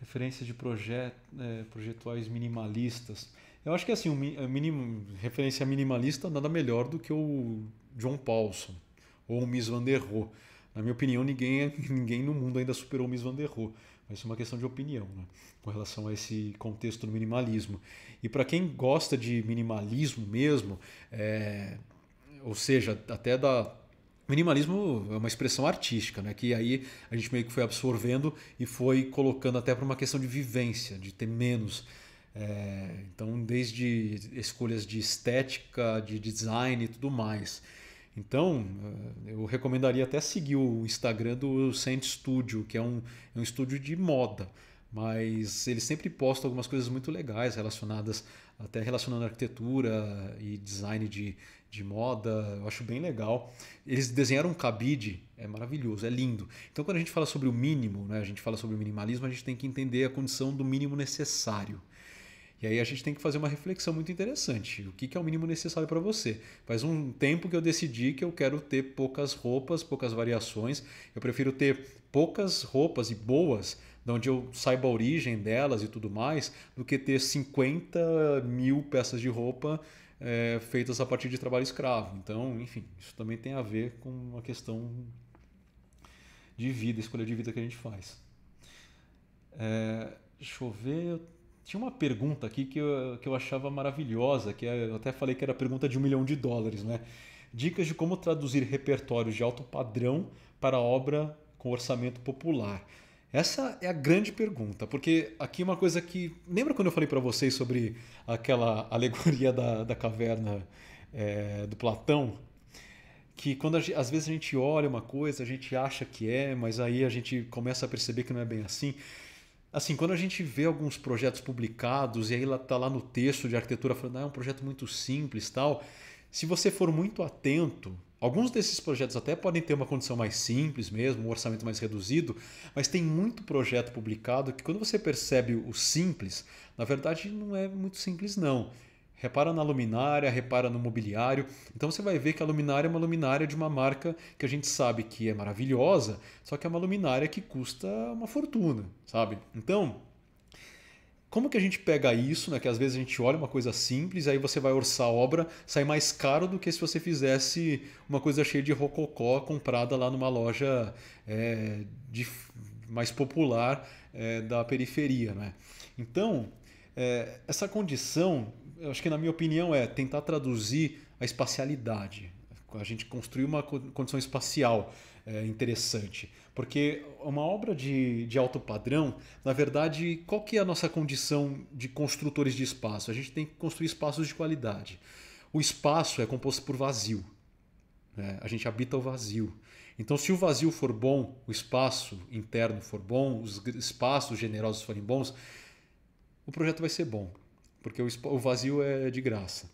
referências de projet, é, projetuais minimalistas. Eu acho que assim, um, minim, referência minimalista nada melhor do que o John Paulson ou o Miss Van der Rohe. Na minha opinião, ninguém, é, (laughs) ninguém no mundo ainda superou o Miss Van der Rohe. Mas é uma questão de opinião, né? com relação a esse contexto do minimalismo. E para quem gosta de minimalismo mesmo, é, ou seja, até da Minimalismo é uma expressão artística, né? que aí a gente meio que foi absorvendo e foi colocando até para uma questão de vivência, de ter menos é, então, desde escolhas de estética, de design e tudo mais. Então, é, eu recomendaria até seguir o Instagram do Scent Studio, que é um, é um estúdio de moda, mas ele sempre posta algumas coisas muito legais relacionadas, até relacionando arquitetura e design de, de moda, eu acho bem legal. Eles desenharam um cabide, é maravilhoso, é lindo. Então, quando a gente fala sobre o mínimo, né, a gente fala sobre o minimalismo, a gente tem que entender a condição do mínimo necessário. E aí a gente tem que fazer uma reflexão muito interessante. O que, é o mínimo necessário para você? Faz um tempo que eu decidi que eu quero ter poucas roupas, poucas variações. Eu prefiro ter poucas roupas e boas de onde eu saiba a origem delas e tudo mais, do que ter 50 mil peças de roupa é, feitas a partir de trabalho escravo. Então, enfim, isso também tem a ver com uma questão de vida, escolha de vida que a gente faz. É, deixa eu ver, tinha uma pergunta aqui que eu, que eu achava maravilhosa, que é, eu até falei que era pergunta de um milhão de dólares, né? Dicas de como traduzir repertórios de alto padrão para obra com orçamento popular. Essa é a grande pergunta, porque aqui uma coisa que. Lembra quando eu falei para vocês sobre aquela (laughs) alegoria da, da caverna é, do Platão? que quando às vezes a gente olha uma coisa, a gente acha que é, mas aí a gente começa a perceber que não é bem assim assim, quando a gente vê alguns projetos publicados e aí tá lá no texto de arquitetura falando, ah, é um projeto muito simples tal, se você for muito atento, alguns desses projetos até podem ter uma condição mais simples mesmo, um orçamento mais reduzido, mas tem muito projeto publicado que quando você percebe o simples, na verdade não é muito simples não. Repara na luminária, repara no mobiliário. Então você vai ver que a luminária é uma luminária de uma marca que a gente sabe que é maravilhosa, só que é uma luminária que custa uma fortuna, sabe? Então, como que a gente pega isso, né? Que às vezes a gente olha uma coisa simples, aí você vai orçar a obra, sai mais caro do que se você fizesse uma coisa cheia de rococó comprada lá numa loja é, de, mais popular é, da periferia, né? Então, é, essa condição eu acho que na minha opinião é tentar traduzir a espacialidade. A gente construir uma condição espacial é, interessante. Porque uma obra de, de alto padrão, na verdade, qual que é a nossa condição de construtores de espaço? A gente tem que construir espaços de qualidade. O espaço é composto por vazio. Né? A gente habita o vazio. Então, se o vazio for bom, o espaço interno for bom, os espaços generosos forem bons, o projeto vai ser bom porque o vazio é de graça.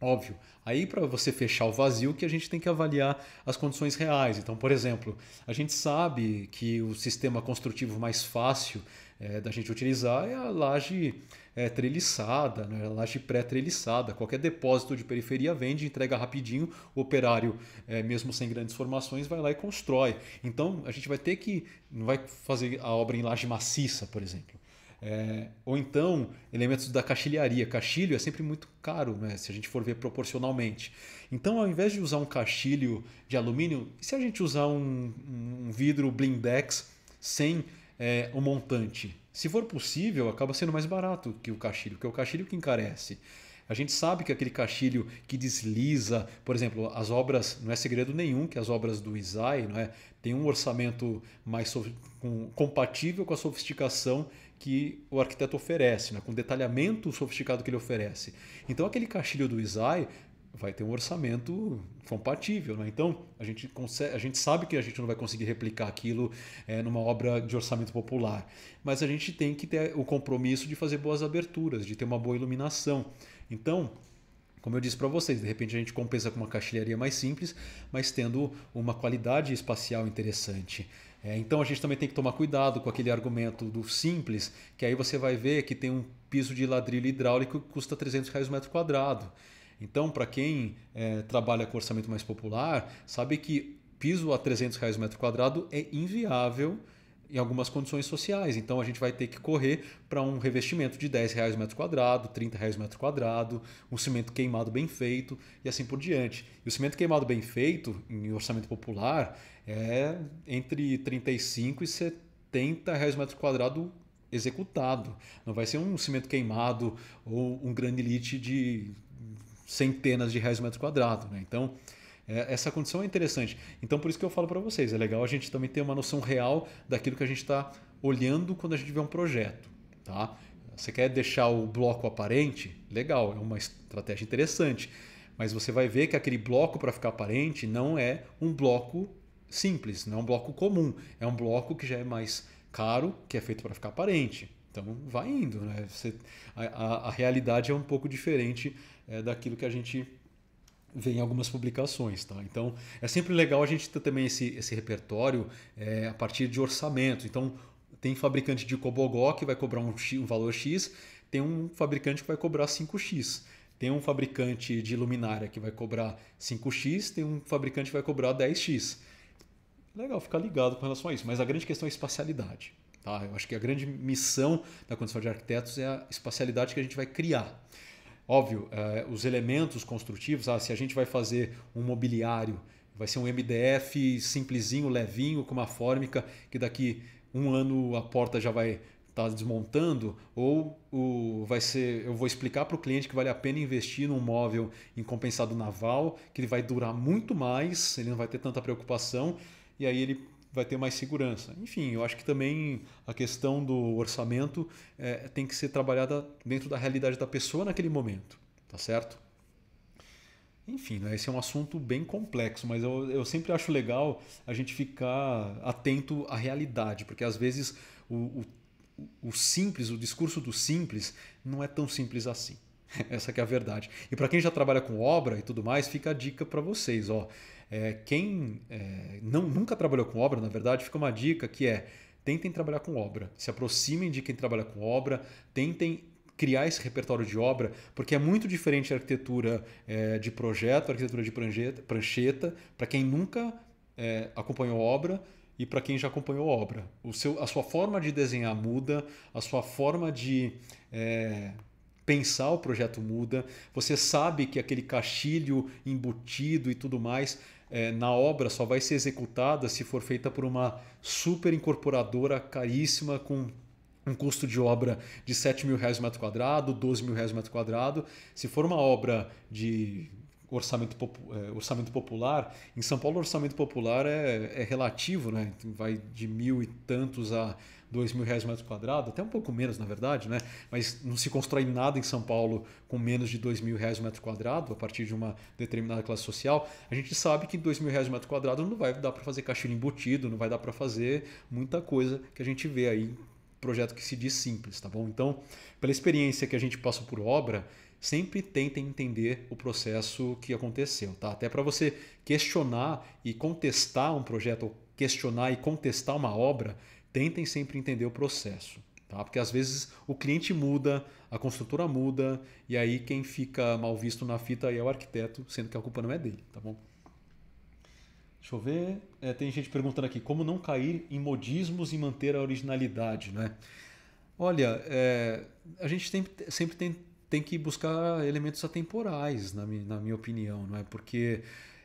Óbvio. Aí, para você fechar o vazio, que a gente tem que avaliar as condições reais. Então, por exemplo, a gente sabe que o sistema construtivo mais fácil é, da gente utilizar é a laje é, treliçada, né? a laje pré-treliçada. Qualquer depósito de periferia vende, entrega rapidinho, o operário, é, mesmo sem grandes formações, vai lá e constrói. Então, a gente vai ter que. Não vai fazer a obra em laje maciça, por exemplo é, ou então, elementos da caixilharia. Caixilho é sempre muito caro, né? se a gente for ver proporcionalmente. Então, ao invés de usar um caixilho de alumínio, e se a gente usar um, um vidro blindex sem é, o montante? Se for possível, acaba sendo mais barato que o caixilho, Que é o caixilho que encarece. A gente sabe que aquele caixilho que desliza, por exemplo, as obras, não é segredo nenhum que as obras do Isai não é, tem um orçamento mais so, com, compatível com a sofisticação que o arquiteto oferece, né? com o detalhamento sofisticado que ele oferece. Então, aquele caixilho do Isai vai ter um orçamento compatível. Né? Então, a gente, consegue, a gente sabe que a gente não vai conseguir replicar aquilo é, numa obra de orçamento popular, mas a gente tem que ter o compromisso de fazer boas aberturas, de ter uma boa iluminação. Então, como eu disse para vocês, de repente a gente compensa com uma caixilharia mais simples, mas tendo uma qualidade espacial interessante. É, então a gente também tem que tomar cuidado com aquele argumento do simples, que aí você vai ver que tem um piso de ladrilho hidráulico que custa 300 reais o metro quadrado. Então, para quem é, trabalha com orçamento mais popular, sabe que piso a 300 reais o metro quadrado é inviável em algumas condições sociais. Então a gente vai ter que correr para um revestimento de 10 reais metro quadrado, 30 reais metro quadrado, um cimento queimado bem feito e assim por diante. E o cimento queimado bem feito em orçamento popular é entre 35 e 70 reais metro quadrado executado. Não vai ser um cimento queimado ou um granilite de centenas de reais metro quadrado. Né? Então, é, essa condição é interessante. Então, por isso que eu falo para vocês, é legal a gente também ter uma noção real daquilo que a gente está olhando quando a gente vê um projeto. Tá? Você quer deixar o bloco aparente? Legal, é uma estratégia interessante. Mas você vai ver que aquele bloco para ficar aparente não é um bloco simples, não é um bloco comum, é um bloco que já é mais caro, que é feito para ficar parente. Então vai indo, né? Você, a, a, a, realidade é um pouco diferente é, daquilo que a gente vê em algumas publicações, tá? Então é sempre legal a gente ter também esse, esse repertório é, a partir de orçamento. Então tem fabricante de Cobogó que vai cobrar um, um valor X, tem um fabricante que vai cobrar 5X. Tem um fabricante de luminária que vai cobrar 5x, tem um fabricante que vai cobrar 10x. Legal, ficar ligado com relação a isso. Mas a grande questão é a espacialidade. Tá? Eu acho que a grande missão da condição de arquitetos é a espacialidade que a gente vai criar. Óbvio, eh, os elementos construtivos, ah, se a gente vai fazer um mobiliário, vai ser um MDF simplesinho, levinho, com uma fórmica que daqui um ano a porta já vai estar tá desmontando, ou o, vai ser, eu vou explicar para o cliente que vale a pena investir num móvel em compensado naval, que ele vai durar muito mais, ele não vai ter tanta preocupação e aí ele vai ter mais segurança. Enfim, eu acho que também a questão do orçamento é, tem que ser trabalhada dentro da realidade da pessoa naquele momento, tá certo? Enfim, né, esse é um assunto bem complexo, mas eu, eu sempre acho legal a gente ficar atento à realidade, porque às vezes o, o, o simples, o discurso do simples, não é tão simples assim. (laughs) Essa é a verdade. E para quem já trabalha com obra e tudo mais, fica a dica para vocês, ó. É, quem é, não, nunca trabalhou com obra, na verdade, fica uma dica que é tentem trabalhar com obra, se aproximem de quem trabalha com obra, tentem criar esse repertório de obra, porque é muito diferente a arquitetura é, de projeto, a arquitetura de prancheta, para quem nunca é, acompanhou obra e para quem já acompanhou obra. O seu, a sua forma de desenhar muda, a sua forma de é, pensar o projeto muda, você sabe que aquele caixilho embutido e tudo mais é, na obra só vai ser executada se for feita por uma super incorporadora caríssima com um custo de obra de 7 mil reais metro quadrado, 12 mil reais metro quadrado. Se for uma obra de orçamento, popu é, orçamento popular, em São Paulo orçamento popular é, é relativo, né? vai de mil e tantos a 2 mil reais metro quadrado, até um pouco menos na verdade, né? mas não se constrói nada em São Paulo com menos de 2 mil reais metro quadrado a partir de uma determinada classe social, a gente sabe que 2 mil reais metro quadrado não vai dar para fazer caixilho embutido, não vai dar para fazer muita coisa que a gente vê aí projeto que se diz simples, tá bom? Então, pela experiência que a gente passa por obra, sempre tentem entender o processo que aconteceu, tá? Até para você questionar e contestar um projeto, questionar e contestar uma obra, tentem sempre entender o processo. Tá? Porque às vezes o cliente muda, a construtora muda, e aí quem fica mal visto na fita é o arquiteto, sendo que a culpa não é dele, tá bom? Deixa eu ver. É, tem gente perguntando aqui, como não cair em modismos e manter a originalidade, né? Olha, é, a gente tem, sempre tem, tem que buscar elementos atemporais, na, na minha opinião, não é? Porque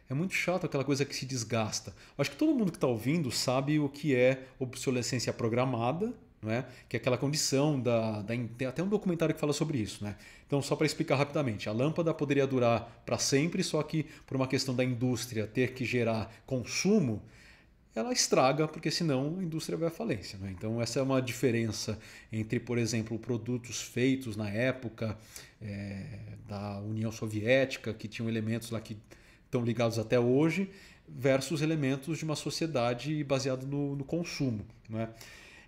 é muito chato aquela coisa que se desgasta. Acho que todo mundo que está ouvindo sabe o que é obsolescência programada, não é? que é aquela condição da, da. Tem até um documentário que fala sobre isso. Né? Então, só para explicar rapidamente, a lâmpada poderia durar para sempre, só que por uma questão da indústria ter que gerar consumo, ela estraga, porque senão a indústria vai à falência. Né? Então, essa é uma diferença entre, por exemplo, produtos feitos na época é, da União Soviética, que tinham elementos lá que estão ligados até hoje, versus elementos de uma sociedade baseada no, no consumo. Né?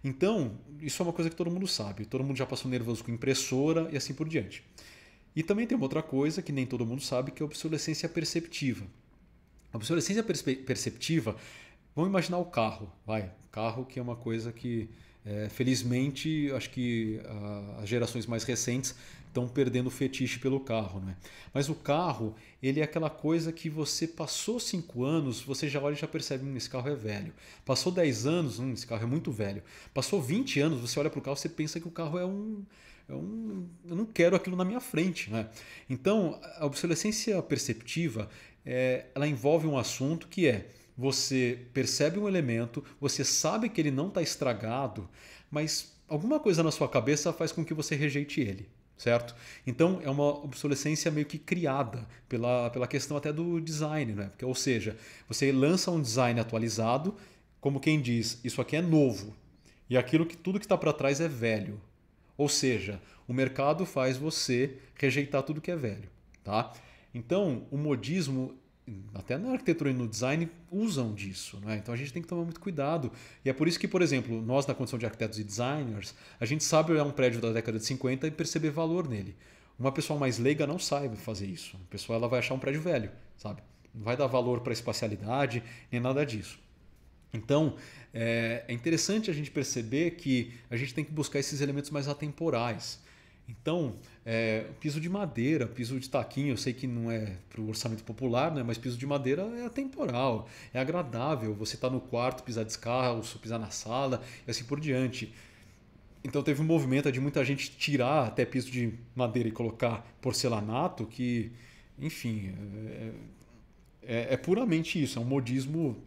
Então, isso é uma coisa que todo mundo sabe, todo mundo já passou nervoso com impressora e assim por diante. E também tem uma outra coisa que nem todo mundo sabe, que é a obsolescência perceptiva. A obsolescência perceptiva, vamos imaginar o carro, vai, carro que é uma coisa que é, felizmente, acho que uh, as gerações mais recentes estão perdendo o fetiche pelo carro, né? Mas o carro, ele é aquela coisa que você passou 5 anos, você já olha e já percebe, hum, esse carro é velho. Passou 10 anos, hum, esse carro é muito velho. Passou 20 anos, você olha para o carro, você pensa que o carro é um, é um eu não quero aquilo na minha frente, né? Então, a obsolescência perceptiva, é, ela envolve um assunto que é você percebe um elemento, você sabe que ele não está estragado, mas alguma coisa na sua cabeça faz com que você rejeite ele certo? Então é uma obsolescência meio que criada pela, pela questão até do design, né? Porque, ou seja, você lança um design atualizado, como quem diz, isso aqui é novo e aquilo que tudo que está para trás é velho. Ou seja, o mercado faz você rejeitar tudo que é velho, tá? Então o modismo até na arquitetura e no design usam disso, né? então a gente tem que tomar muito cuidado. E é por isso que, por exemplo, nós na condição de arquitetos e designers, a gente sabe olhar um prédio da década de 50 e perceber valor nele. Uma pessoa mais leiga não sabe fazer isso. A pessoa ela vai achar um prédio velho, sabe? Não vai dar valor para a espacialidade nem nada disso. Então, é, é interessante a gente perceber que a gente tem que buscar esses elementos mais atemporais. Então, é, piso de madeira, piso de taquinho, eu sei que não é para o orçamento popular, né? mas piso de madeira é atemporal, é agradável. Você está no quarto, pisar descalço, pisar na sala e assim por diante. Então teve um movimento de muita gente tirar até piso de madeira e colocar porcelanato, que, enfim, é, é, é puramente isso, é um modismo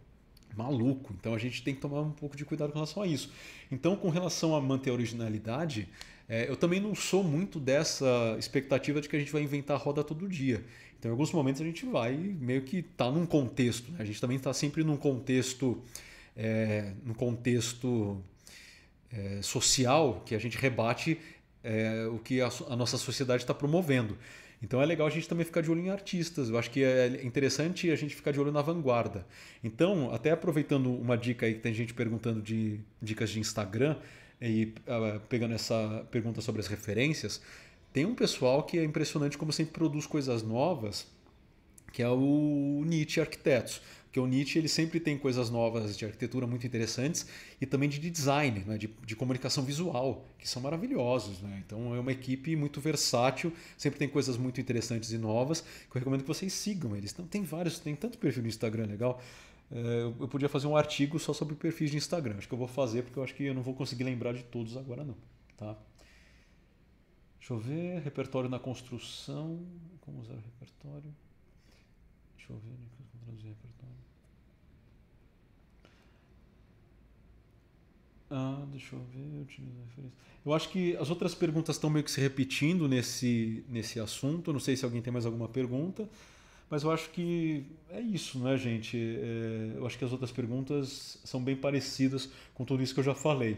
maluco. Então a gente tem que tomar um pouco de cuidado com relação a isso. Então, com relação a manter a originalidade, é, eu também não sou muito dessa expectativa de que a gente vai inventar a roda todo dia. Então, em alguns momentos a gente vai meio que tá num contexto. Né? A gente também está sempre num contexto, é, num contexto é, social que a gente rebate é, o que a, a nossa sociedade está promovendo. Então é legal a gente também ficar de olho em artistas. Eu acho que é, é interessante a gente ficar de olho na vanguarda. Então, até aproveitando uma dica aí que tem gente perguntando de dicas de Instagram, e uh, pegando essa pergunta sobre as referências, tem um pessoal que é impressionante como sempre produz coisas novas, que é o Nietzsche Arquitetos. Porque o Nietzsche ele sempre tem coisas novas de arquitetura muito interessantes e também de design, né? de, de comunicação visual, que são maravilhosos. Né? Então é uma equipe muito versátil, sempre tem coisas muito interessantes e novas, que eu recomendo que vocês sigam eles. Então tem vários, tem tanto perfil no Instagram legal. É, eu podia fazer um artigo só sobre perfis de Instagram. Acho que eu vou fazer porque eu acho que eu não vou conseguir lembrar de todos agora não, tá? Deixa eu ver, repertório na construção, como usar o repertório? Deixa eu ver, né, traduzir repertório. Ah, deixa eu ver, utilizo referência. Eu acho que as outras perguntas estão meio que se repetindo nesse, nesse assunto. Não sei se alguém tem mais alguma pergunta. Mas eu acho que é isso, né, gente? É, eu acho que as outras perguntas são bem parecidas com tudo isso que eu já falei.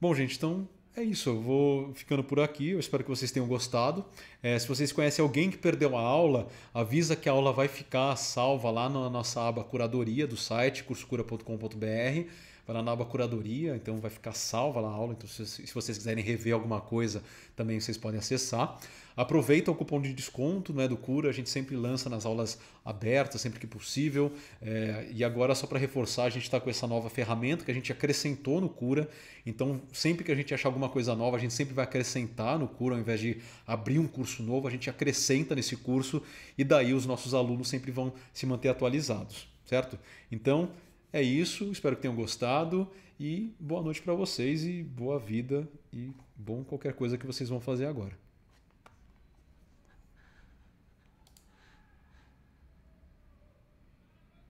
Bom, gente, então é isso. Eu vou ficando por aqui. Eu espero que vocês tenham gostado. É, se vocês conhecem alguém que perdeu a aula, avisa que a aula vai ficar salva lá na nossa aba curadoria do site cursocura.com.br. Vai lá na aba curadoria, então vai ficar salva lá a aula. Então, se, se vocês quiserem rever alguma coisa, também vocês podem acessar. Aproveita o cupom de desconto né, do Cura, a gente sempre lança nas aulas abertas, sempre que possível. É, e agora, só para reforçar, a gente está com essa nova ferramenta que a gente acrescentou no Cura. Então, sempre que a gente achar alguma coisa nova, a gente sempre vai acrescentar no Cura, ao invés de abrir um curso novo, a gente acrescenta nesse curso e daí os nossos alunos sempre vão se manter atualizados, certo? Então, é isso, espero que tenham gostado e boa noite para vocês e boa vida e bom qualquer coisa que vocês vão fazer agora.